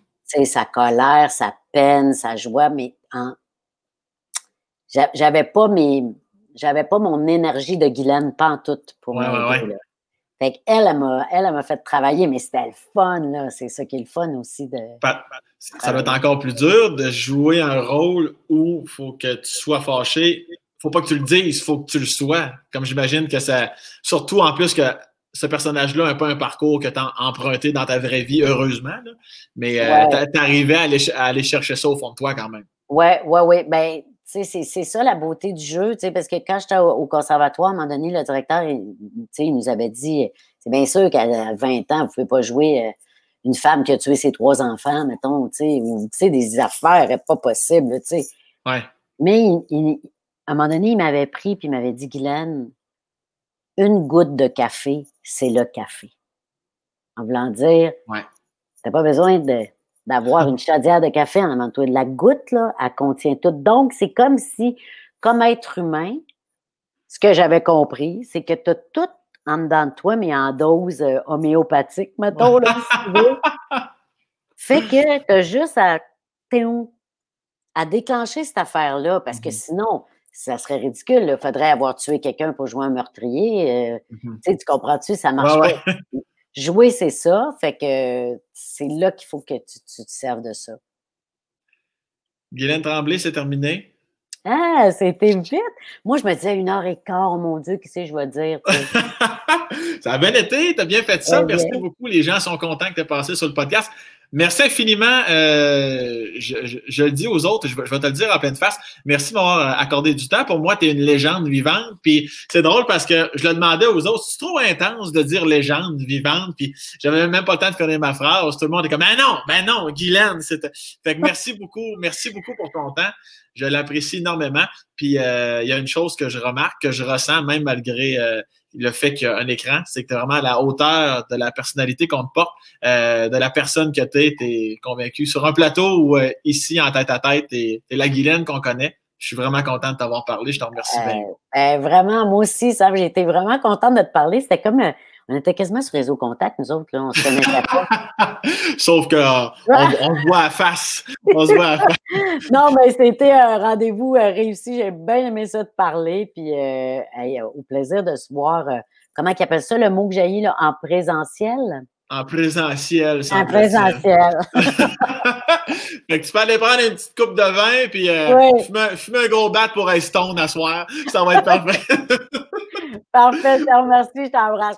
sa colère, sa peine, sa joie, mais hein j'avais pas j'avais pas mon énergie de Guylaine pantoute pour ouais, elle m'a, elle, m'a fait travailler, mais c'était le fun, là. C'est ça qui est le fun aussi de. Ça va être encore plus dur de jouer un rôle où il faut que tu sois fâché. Faut pas que tu le dises, il faut que tu le sois. Comme j'imagine que ça. Surtout en plus que ce personnage-là un peu un parcours que tu as emprunté dans ta vraie vie, heureusement. Mais euh, tu arrivais à aller, à aller, chercher ça au fond de toi quand même. Oui, oui, oui. Ben, c'est ça la beauté du jeu, parce que quand j'étais au, conservatoire, à un moment donné, le directeur, il, il nous avait dit c'est bien sûr qu'à 20 ans, vous ne pouvez pas jouer euh, une femme qui a tué ses trois enfants, mettons, ou des affaires pas possibles. Ouais. Mais à un moment donné, il m'avait pris puis il m'avait dit Guylaine, une goutte de café, c'est le café. En voulant dire, tu n'as pas besoin d'avoir une chaudière de café en avant de La goutte, là, elle contient tout. Donc, c'est comme si, comme être humain, ce que j'avais compris, c'est que tu as tout en dedans de toi, mais en dose euh, homéopathique, mettons, là, si <laughs> Fait que tu as juste à, à déclencher cette affaire-là, parce que mm-hmm. sinon, ça serait ridicule. Il faudrait avoir tué quelqu'un pour jouer un meurtrier. Euh, mmh tu comprends-tu? Ça marche pas. Jouer, c'est ça. Fait que c'est là qu'il faut que tu, te serves de ça. Guylaine Tremblay, c'est terminé. Ah, c'était vite. Moi, je me disais une heure et quart, mon Dieu, qu'est-ce que je vais dire? <laughs> ça a bien été, tu as bien fait ça. Eh Merci beaucoup. Les gens sont contents que tu aies passé sur le podcast. Merci infiniment. Euh, je, le dis aux autres, je, vais te le dire en pleine face. Merci de m'avoir euh, accordé du temps. Pour moi, tu es une légende vivante. Puis c'est drôle parce que je le demandais aux autres, c'est trop intense de dire légende vivante. Puis j'avais même pas le temps de finir ma phrase. Tout le monde est comme, ah non, ben non, Guylaine. Fait que merci beaucoup, merci beaucoup pour ton temps. Je l'apprécie énormément. Puis euh, il y a une chose que je remarque, que je ressens même malgré le fait qu'il y a un écran, c'est que tu es vraiment à la hauteur de la personnalité qu'on te porte, euh, de la personne que tu es, convaincue. convaincu. Sur un plateau ou euh, ici, en tête à tête, tu es, la Guilaine qu'on connaît. Je suis vraiment content de t'avoir parlé. Je te remercie bien. Euh, vraiment, moi aussi, Sam, j'ai été vraiment contente de te parler. C'était comme on était quasiment sur réseau contact, nous autres, là, on se connaissait pas. <laughs> Sauf qu'on euh, on se voit à face. On se voit à face. <laughs> non, mais c'était un rendez-vous euh, réussi. J'ai bien aimé ça de parler. Puis euh, au plaisir de se voir. comment ils appellent ça, le mot que j'ai eu, là, en présentiel? En présentiel. En présentiel. <laughs> fait que tu peux aller prendre une petite coupe de vin puis euh, fumer, un gros bat pour stone à soir. Ça va être parfait. parfait. Je remercie. Je t'embrasse